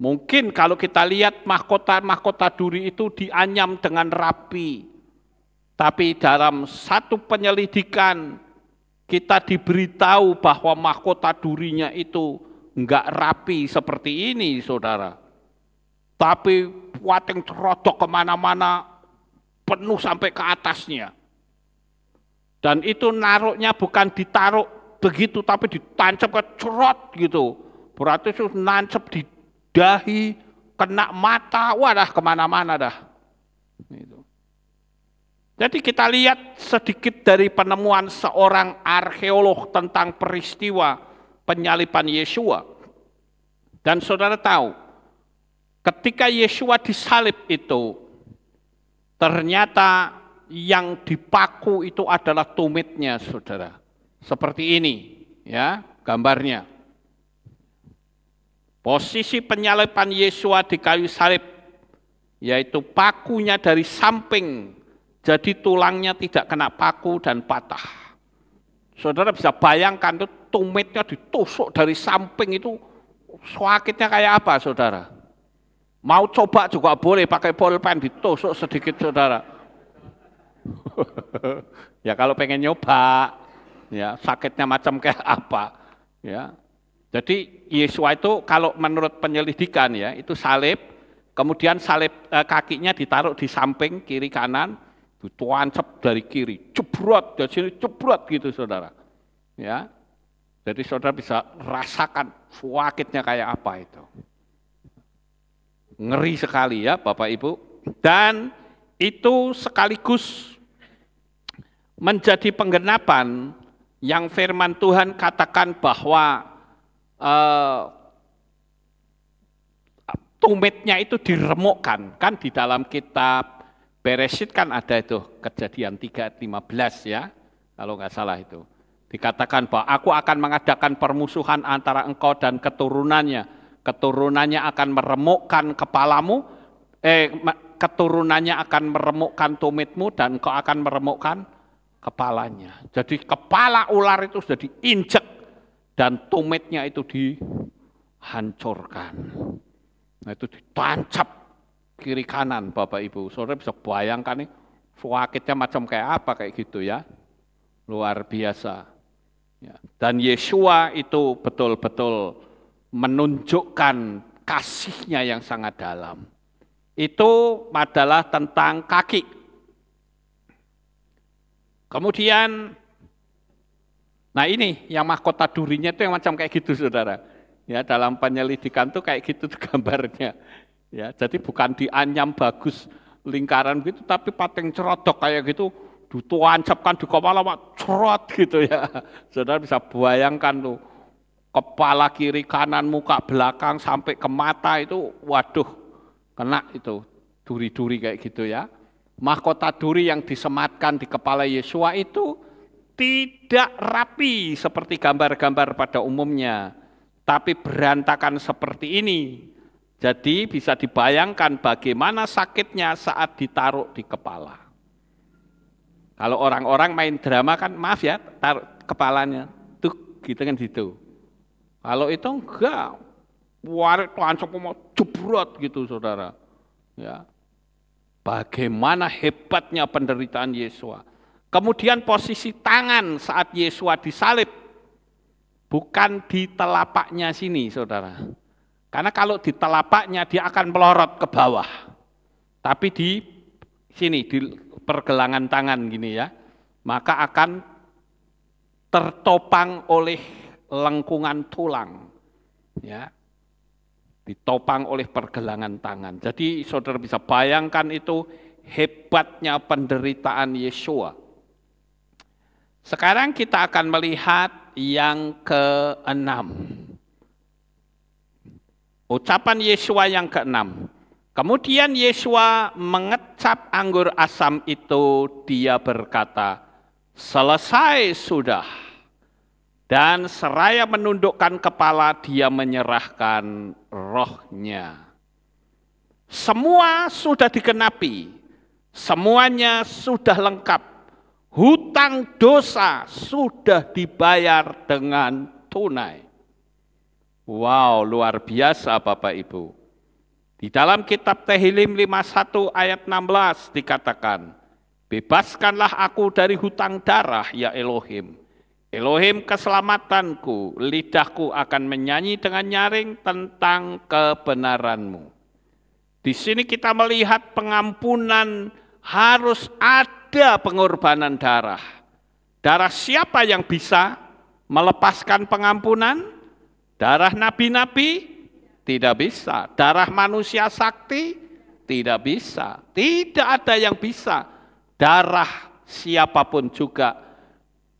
Mungkin kalau kita lihat mahkota-mahkota duri itu dianyam dengan rapi. Tapi dalam satu penyelidikan, kita diberitahu bahwa mahkota durinya itu enggak rapi seperti ini, saudara. Tapi wateng cerotok kemana-mana, penuh sampai ke atasnya. Dan itu naruknya bukan ditaruh begitu, tapi ditancap ke cerot gitu. Berarti itu nancap di dahi, kena mata, wadah kemana-mana dah. Gitu. Jadi kita lihat sedikit dari penemuan seorang arkeolog tentang peristiwa penyalipan Yesua. Dan saudara tahu, ketika Yesua disalib itu, ternyata yang dipaku itu adalah tumitnya, saudara. Seperti ini, ya gambarnya. Posisi penyalipan Yesua di kayu salib, yaitu pakunya dari samping jadi tulangnya tidak kena paku dan patah. Saudara bisa bayangkan itu tumitnya ditusuk dari samping itu sakitnya kayak apa saudara? Mau coba juga boleh pakai pulpen ditusuk sedikit saudara. ya kalau pengen nyoba ya sakitnya macam kayak apa ya. Jadi Yesua itu kalau menurut penyelidikan ya itu salib, kemudian salib eh, kakinya ditaruh di samping kiri kanan, Tuan cep dari kiri, cebrot dari sini, cebrot gitu saudara. Ya, jadi saudara bisa rasakan sakitnya kayak apa itu. Ngeri sekali ya Bapak Ibu. Dan itu sekaligus menjadi penggenapan yang firman Tuhan katakan bahwa uh, tumitnya itu diremukkan kan di dalam kitab Bereshit kan ada itu kejadian 3.15 ya, kalau nggak salah itu. Dikatakan bahwa aku akan mengadakan permusuhan antara engkau dan keturunannya. Keturunannya akan meremukkan kepalamu, eh, keturunannya akan meremukkan tumitmu dan engkau akan meremukkan kepalanya. Jadi kepala ular itu sudah diinjek dan tumitnya itu dihancurkan. Nah itu ditancap kiri kanan Bapak Ibu. Saudara bisa bayangkan nih sakitnya macam kayak apa kayak gitu ya. Luar biasa. Ya. Dan Yesua itu betul-betul menunjukkan kasihnya yang sangat dalam. Itu adalah tentang kaki. Kemudian, nah ini yang mahkota durinya itu yang macam kayak gitu saudara. Ya dalam penyelidikan tuh kayak gitu tuh gambarnya. Ya, jadi bukan dianyam bagus lingkaran gitu, tapi pateng cerodok kayak gitu, dituancapkan di kepala, mak, cerot gitu ya. Saudara bisa bayangkan tuh, kepala kiri kanan muka belakang sampai ke mata itu, waduh, kena itu duri-duri kayak gitu ya. Mahkota duri yang disematkan di kepala Yesua itu tidak rapi seperti gambar-gambar pada umumnya, tapi berantakan seperti ini jadi bisa dibayangkan bagaimana sakitnya saat ditaruh di kepala. Kalau orang-orang main drama kan maaf ya, taruh kepalanya tuh gitu kan gitu. Kalau itu enggak, warit langsung mau jebrot gitu saudara. Ya. Bagaimana hebatnya penderitaan Yesus. Kemudian posisi tangan saat Yesus disalib bukan di telapaknya sini saudara karena kalau di telapaknya dia akan melorot ke bawah. Tapi di sini, di pergelangan tangan gini ya, maka akan tertopang oleh lengkungan tulang. Ya, ditopang oleh pergelangan tangan. Jadi saudara bisa bayangkan itu hebatnya penderitaan Yesua. Sekarang kita akan melihat yang keenam. Ucapan Yesua yang keenam. Kemudian Yesua mengecap anggur asam itu, dia berkata, selesai sudah. Dan seraya menundukkan kepala, dia menyerahkan rohnya. Semua sudah digenapi, semuanya sudah lengkap. Hutang dosa sudah dibayar dengan tunai. Wow, luar biasa Bapak Ibu. Di dalam kitab Tehilim 51 ayat 16 dikatakan, Bebaskanlah aku dari hutang darah, ya Elohim. Elohim keselamatanku, lidahku akan menyanyi dengan nyaring tentang kebenaranmu. Di sini kita melihat pengampunan harus ada pengorbanan darah. Darah siapa yang bisa melepaskan pengampunan? Darah nabi-nabi tidak bisa. Darah manusia sakti tidak bisa. Tidak ada yang bisa. Darah siapapun juga.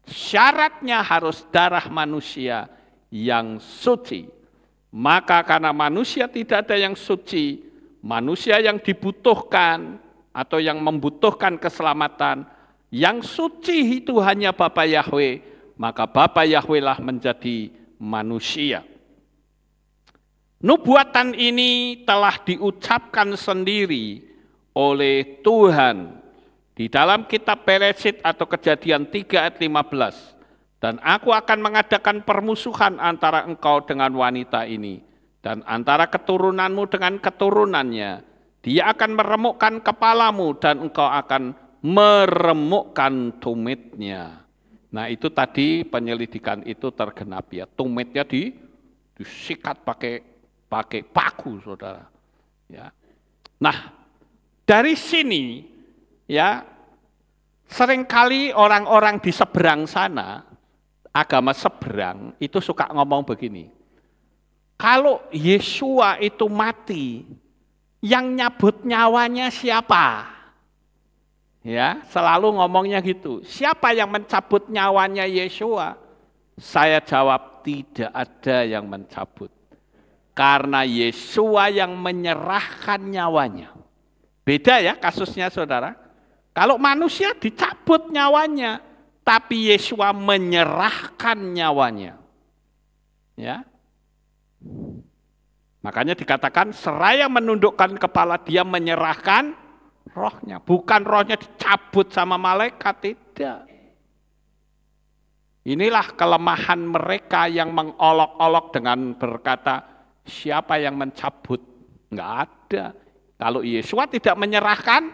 Syaratnya harus darah manusia yang suci. Maka karena manusia tidak ada yang suci, manusia yang dibutuhkan atau yang membutuhkan keselamatan, yang suci itu hanya Bapak Yahweh, maka Bapak Yahweh lah menjadi manusia. Nubuatan ini telah diucapkan sendiri oleh Tuhan di dalam kitab Peresit atau kejadian 3 ayat 15. Dan aku akan mengadakan permusuhan antara engkau dengan wanita ini dan antara keturunanmu dengan keturunannya. Dia akan meremukkan kepalamu dan engkau akan meremukkan tumitnya. Nah itu tadi penyelidikan itu tergenap ya, tumitnya di, disikat pakai pakai paku saudara. Ya. Nah dari sini ya seringkali orang-orang di seberang sana agama seberang itu suka ngomong begini. Kalau Yesua itu mati, yang nyabut nyawanya siapa? Ya, selalu ngomongnya gitu. Siapa yang mencabut nyawanya Yesus? Saya jawab tidak ada yang mencabut. Karena Yesus yang menyerahkan nyawanya. Beda ya kasusnya Saudara. Kalau manusia dicabut nyawanya, tapi Yesus menyerahkan nyawanya. Ya. Makanya dikatakan seraya menundukkan kepala dia menyerahkan rohnya. Bukan rohnya dicabut sama malaikat, tidak. Inilah kelemahan mereka yang mengolok-olok dengan berkata, siapa yang mencabut? Enggak ada. Kalau Yesus tidak menyerahkan,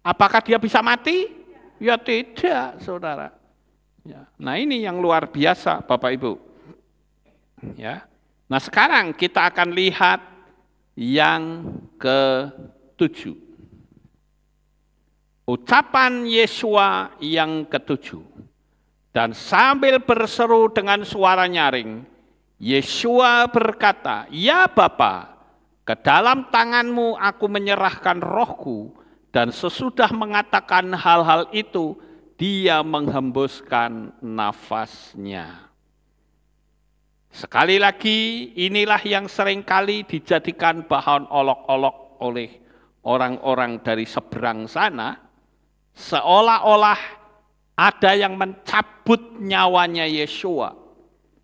apakah dia bisa mati? Ya tidak, saudara. Ya. Nah ini yang luar biasa, Bapak Ibu. Ya. Nah sekarang kita akan lihat yang ketujuh. Ucapan Yesua yang ketujuh. Dan sambil berseru dengan suara nyaring, Yesua berkata, Ya Bapa, ke dalam tanganmu aku menyerahkan rohku, dan sesudah mengatakan hal-hal itu, dia menghembuskan nafasnya. Sekali lagi, inilah yang seringkali dijadikan bahan olok-olok oleh orang-orang dari seberang sana seolah-olah ada yang mencabut nyawanya Yesua.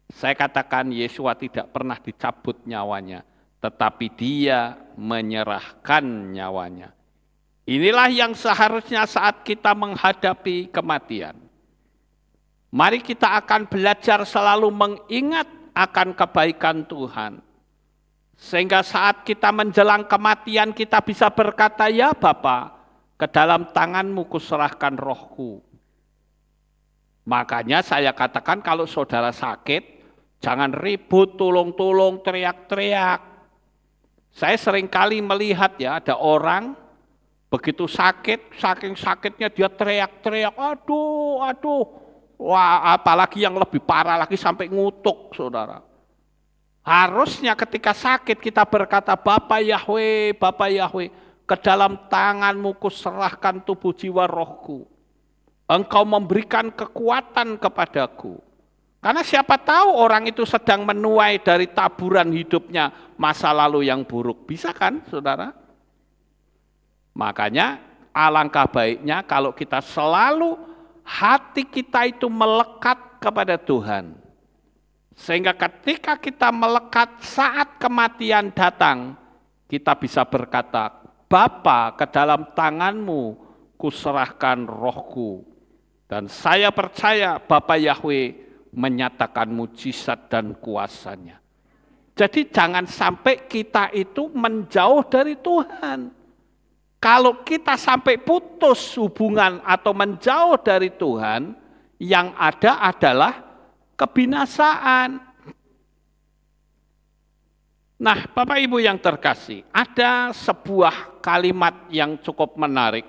Saya katakan Yesua tidak pernah dicabut nyawanya, tetapi dia menyerahkan nyawanya. Inilah yang seharusnya saat kita menghadapi kematian. Mari kita akan belajar selalu mengingat akan kebaikan Tuhan. Sehingga saat kita menjelang kematian kita bisa berkata, ya Bapak, ke dalam tanganmu kuserahkan rohku. Makanya saya katakan kalau saudara sakit, jangan ribut, tolong-tolong, teriak-teriak. Saya seringkali melihat ya, ada orang begitu sakit, saking sakitnya dia teriak-teriak, aduh, aduh. Wah, apalagi yang lebih parah lagi sampai ngutuk, saudara. Harusnya ketika sakit kita berkata, Bapak Yahweh, Bapak Yahweh ke dalam tanganmu kuserahkan tubuh jiwa rohku. Engkau memberikan kekuatan kepadaku. Karena siapa tahu orang itu sedang menuai dari taburan hidupnya masa lalu yang buruk. Bisa kan saudara? Makanya alangkah baiknya kalau kita selalu hati kita itu melekat kepada Tuhan. Sehingga ketika kita melekat saat kematian datang, kita bisa berkata, Bapa, ke dalam tanganmu kuserahkan rohku. Dan saya percaya Bapa Yahweh menyatakan mujizat dan kuasanya. Jadi jangan sampai kita itu menjauh dari Tuhan. Kalau kita sampai putus hubungan atau menjauh dari Tuhan, yang ada adalah kebinasaan. Nah, Bapak Ibu yang terkasih, ada sebuah kalimat yang cukup menarik.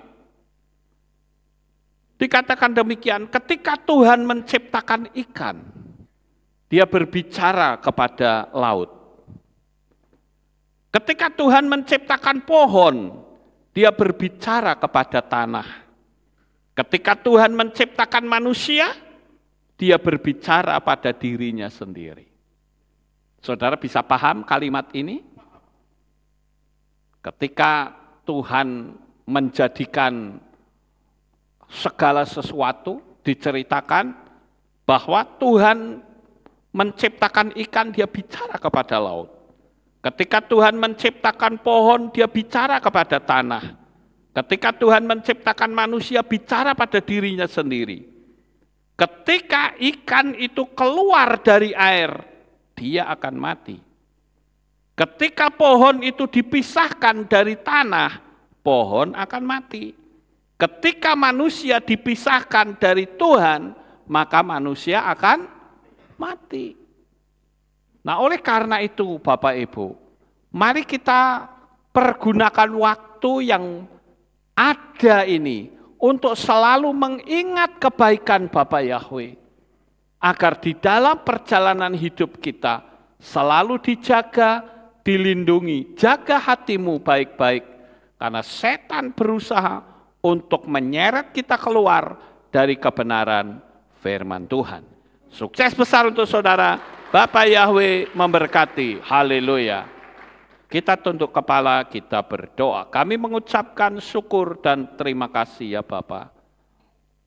Dikatakan demikian, ketika Tuhan menciptakan ikan, dia berbicara kepada laut. Ketika Tuhan menciptakan pohon, dia berbicara kepada tanah. Ketika Tuhan menciptakan manusia, dia berbicara pada dirinya sendiri. Saudara bisa paham kalimat ini? Ketika Tuhan menjadikan segala sesuatu diceritakan bahwa Tuhan menciptakan ikan dia bicara kepada laut. Ketika Tuhan menciptakan pohon dia bicara kepada tanah. Ketika Tuhan menciptakan manusia bicara pada dirinya sendiri. Ketika ikan itu keluar dari air, dia akan mati. Ketika pohon itu dipisahkan dari tanah, pohon akan mati. Ketika manusia dipisahkan dari Tuhan, maka manusia akan mati. Nah, oleh karena itu, Bapak Ibu, mari kita pergunakan waktu yang ada ini untuk selalu mengingat kebaikan Bapak Yahweh agar di dalam perjalanan hidup kita selalu dijaga, dilindungi. Jaga hatimu baik-baik, karena setan berusaha untuk menyeret kita keluar dari kebenaran firman Tuhan. Sukses besar untuk saudara. Bapak Yahweh memberkati. Haleluya. Kita tunduk kepala, kita berdoa. Kami mengucapkan syukur dan terima kasih ya Bapak.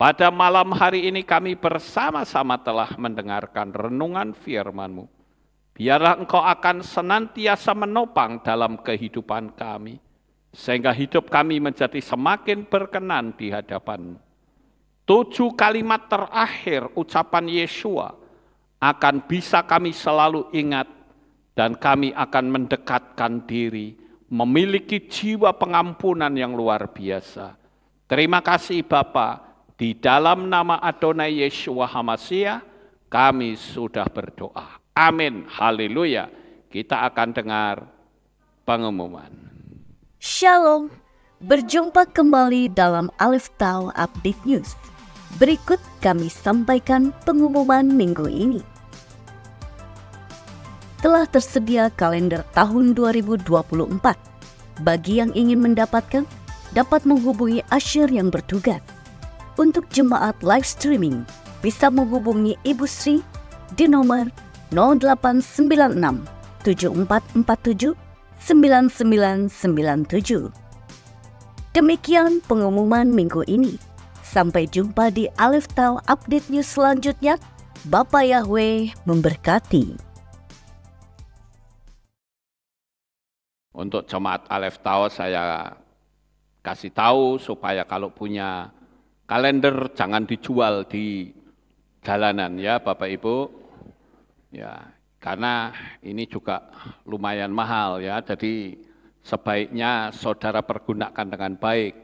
Pada malam hari ini kami bersama-sama telah mendengarkan renungan firman-Mu. Biarlah Engkau akan senantiasa menopang dalam kehidupan kami, sehingga hidup kami menjadi semakin berkenan di hadapan Tujuh kalimat terakhir ucapan Yesua akan bisa kami selalu ingat dan kami akan mendekatkan diri, memiliki jiwa pengampunan yang luar biasa. Terima kasih Bapak, di dalam nama Adonai Yeshua Hamasiah, kami sudah berdoa. Amin. Haleluya. Kita akan dengar pengumuman. Shalom. Berjumpa kembali dalam Alif Tau Update News. Berikut kami sampaikan pengumuman minggu ini. Telah tersedia kalender tahun 2024. Bagi yang ingin mendapatkan, dapat menghubungi Asyir yang bertugas untuk jemaat live streaming, bisa menghubungi Ibu Sri di nomor 0896 7447 9997. Demikian pengumuman minggu ini. Sampai jumpa di Alif Tau Update News selanjutnya. Bapak Yahweh memberkati. Untuk jemaat Alef Tau saya kasih tahu supaya kalau punya Kalender jangan dijual di jalanan ya Bapak Ibu. Ya, karena ini juga lumayan mahal ya. Jadi sebaiknya saudara pergunakan dengan baik.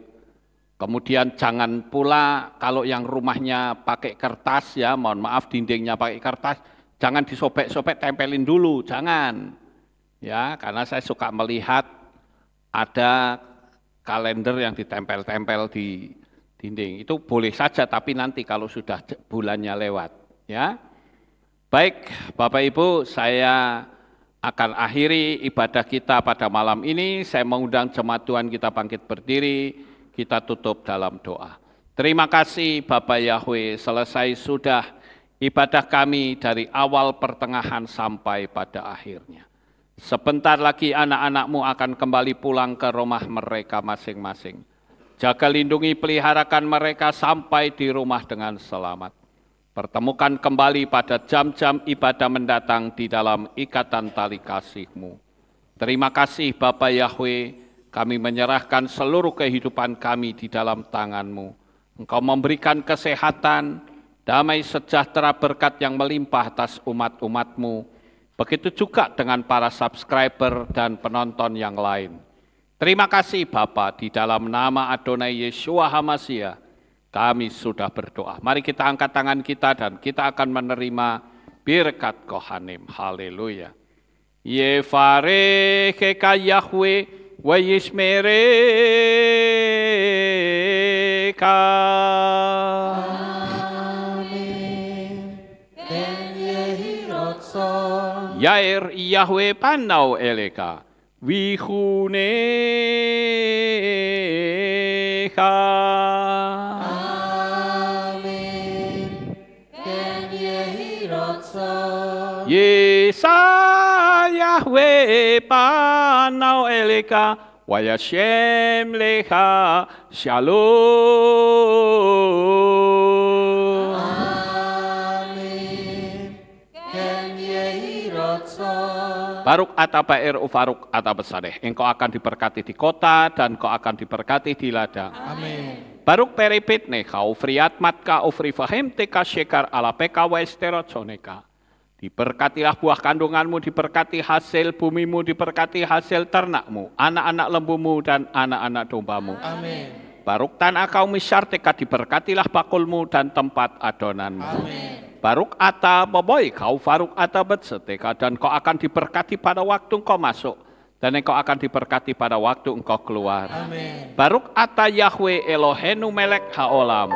Kemudian jangan pula kalau yang rumahnya pakai kertas ya, mohon maaf dindingnya pakai kertas, jangan disobek-sobek tempelin dulu, jangan. Ya, karena saya suka melihat ada kalender yang ditempel-tempel di dinding. Itu boleh saja tapi nanti kalau sudah bulannya lewat, ya. Baik, Bapak Ibu, saya akan akhiri ibadah kita pada malam ini. Saya mengundang jemaat Tuhan kita bangkit berdiri, kita tutup dalam doa. Terima kasih Bapak Yahweh, selesai sudah ibadah kami dari awal pertengahan sampai pada akhirnya. Sebentar lagi anak-anakmu akan kembali pulang ke rumah mereka masing-masing. Jaga lindungi peliharakan mereka sampai di rumah dengan selamat. Pertemukan kembali pada jam-jam ibadah mendatang di dalam ikatan tali kasihmu. Terima kasih Bapa Yahweh, kami menyerahkan seluruh kehidupan kami di dalam tanganmu. Engkau memberikan kesehatan, damai sejahtera berkat yang melimpah atas umat-umatmu. Begitu juga dengan para subscriber dan penonton yang lain. Terima kasih Bapa di dalam nama Adonai Yeshua Hamasya kami sudah berdoa. Mari kita angkat tangan kita dan kita akan menerima birkat Kohanim. Haleluya. Yefarecheka Yahweh wa Yair Yahweh panau eleka. vychůnecha. Amen. Ten je hýroca. Jesajahve panau elika, vajašem lecha, Baruk atabair ufaruk atabasadeh. Engkau akan diberkati di kota dan kau akan diberkati di ladang. Amin. Baruk peripit neka ufriat matka ufri fahim teka syekar ala peka wa esteroconeka. Diberkatilah buah kandunganmu, diberkati hasil bumimu, diberkati hasil ternakmu, anak-anak lembumu dan anak-anak dombamu. Amin. Baruk tanah kau misyar teka diberkatilah bakulmu dan tempat adonanmu. Amin. Baruk ata boboi, kau faruk ata betseteka. Dan kau akan diberkati pada waktu engkau masuk. Dan engkau akan diberkati pada waktu engkau keluar. Amin. Baruk ata Yahweh Elohenu melek haolam.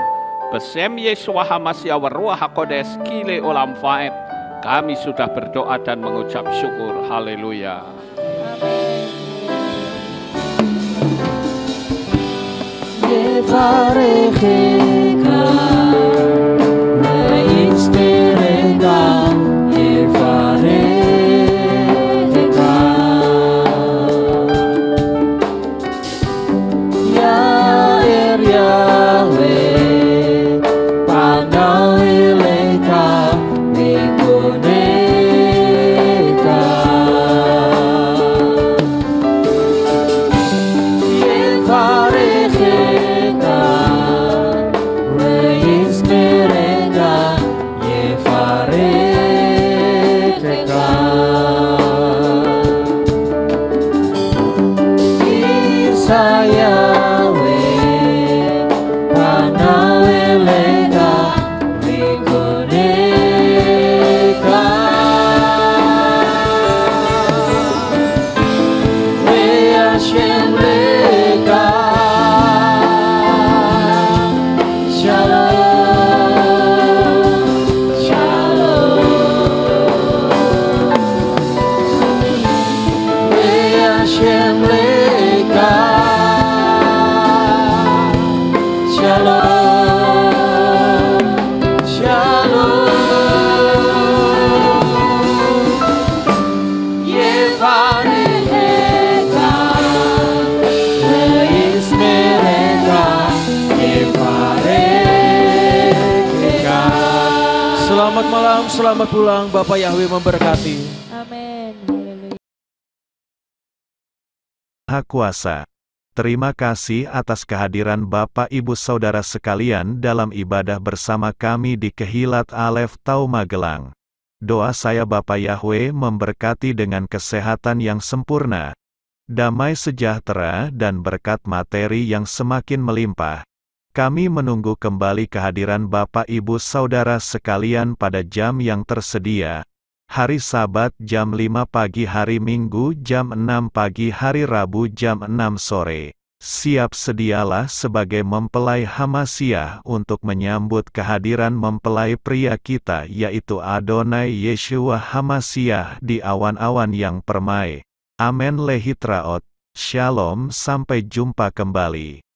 Besem Yesua Hamasya Waruah Hakodes Kile Olam Faet. Kami sudah berdoa dan mengucap syukur. Haleluya. Amin. Terima kasih atas kehadiran Bapak Ibu Saudara sekalian dalam ibadah bersama kami di Kehilat Alef Tau Magelang. Doa saya Bapak Yahweh memberkati dengan kesehatan yang sempurna, damai sejahtera dan berkat materi yang semakin melimpah. Kami menunggu kembali kehadiran Bapak Ibu Saudara sekalian pada jam yang tersedia hari Sabat jam 5 pagi hari Minggu jam 6 pagi hari Rabu jam 6 sore. Siap sedialah sebagai mempelai Hamasiah untuk menyambut kehadiran mempelai pria kita yaitu Adonai Yeshua Hamasiah di awan-awan yang permai. Amin lehitraot. Shalom sampai jumpa kembali.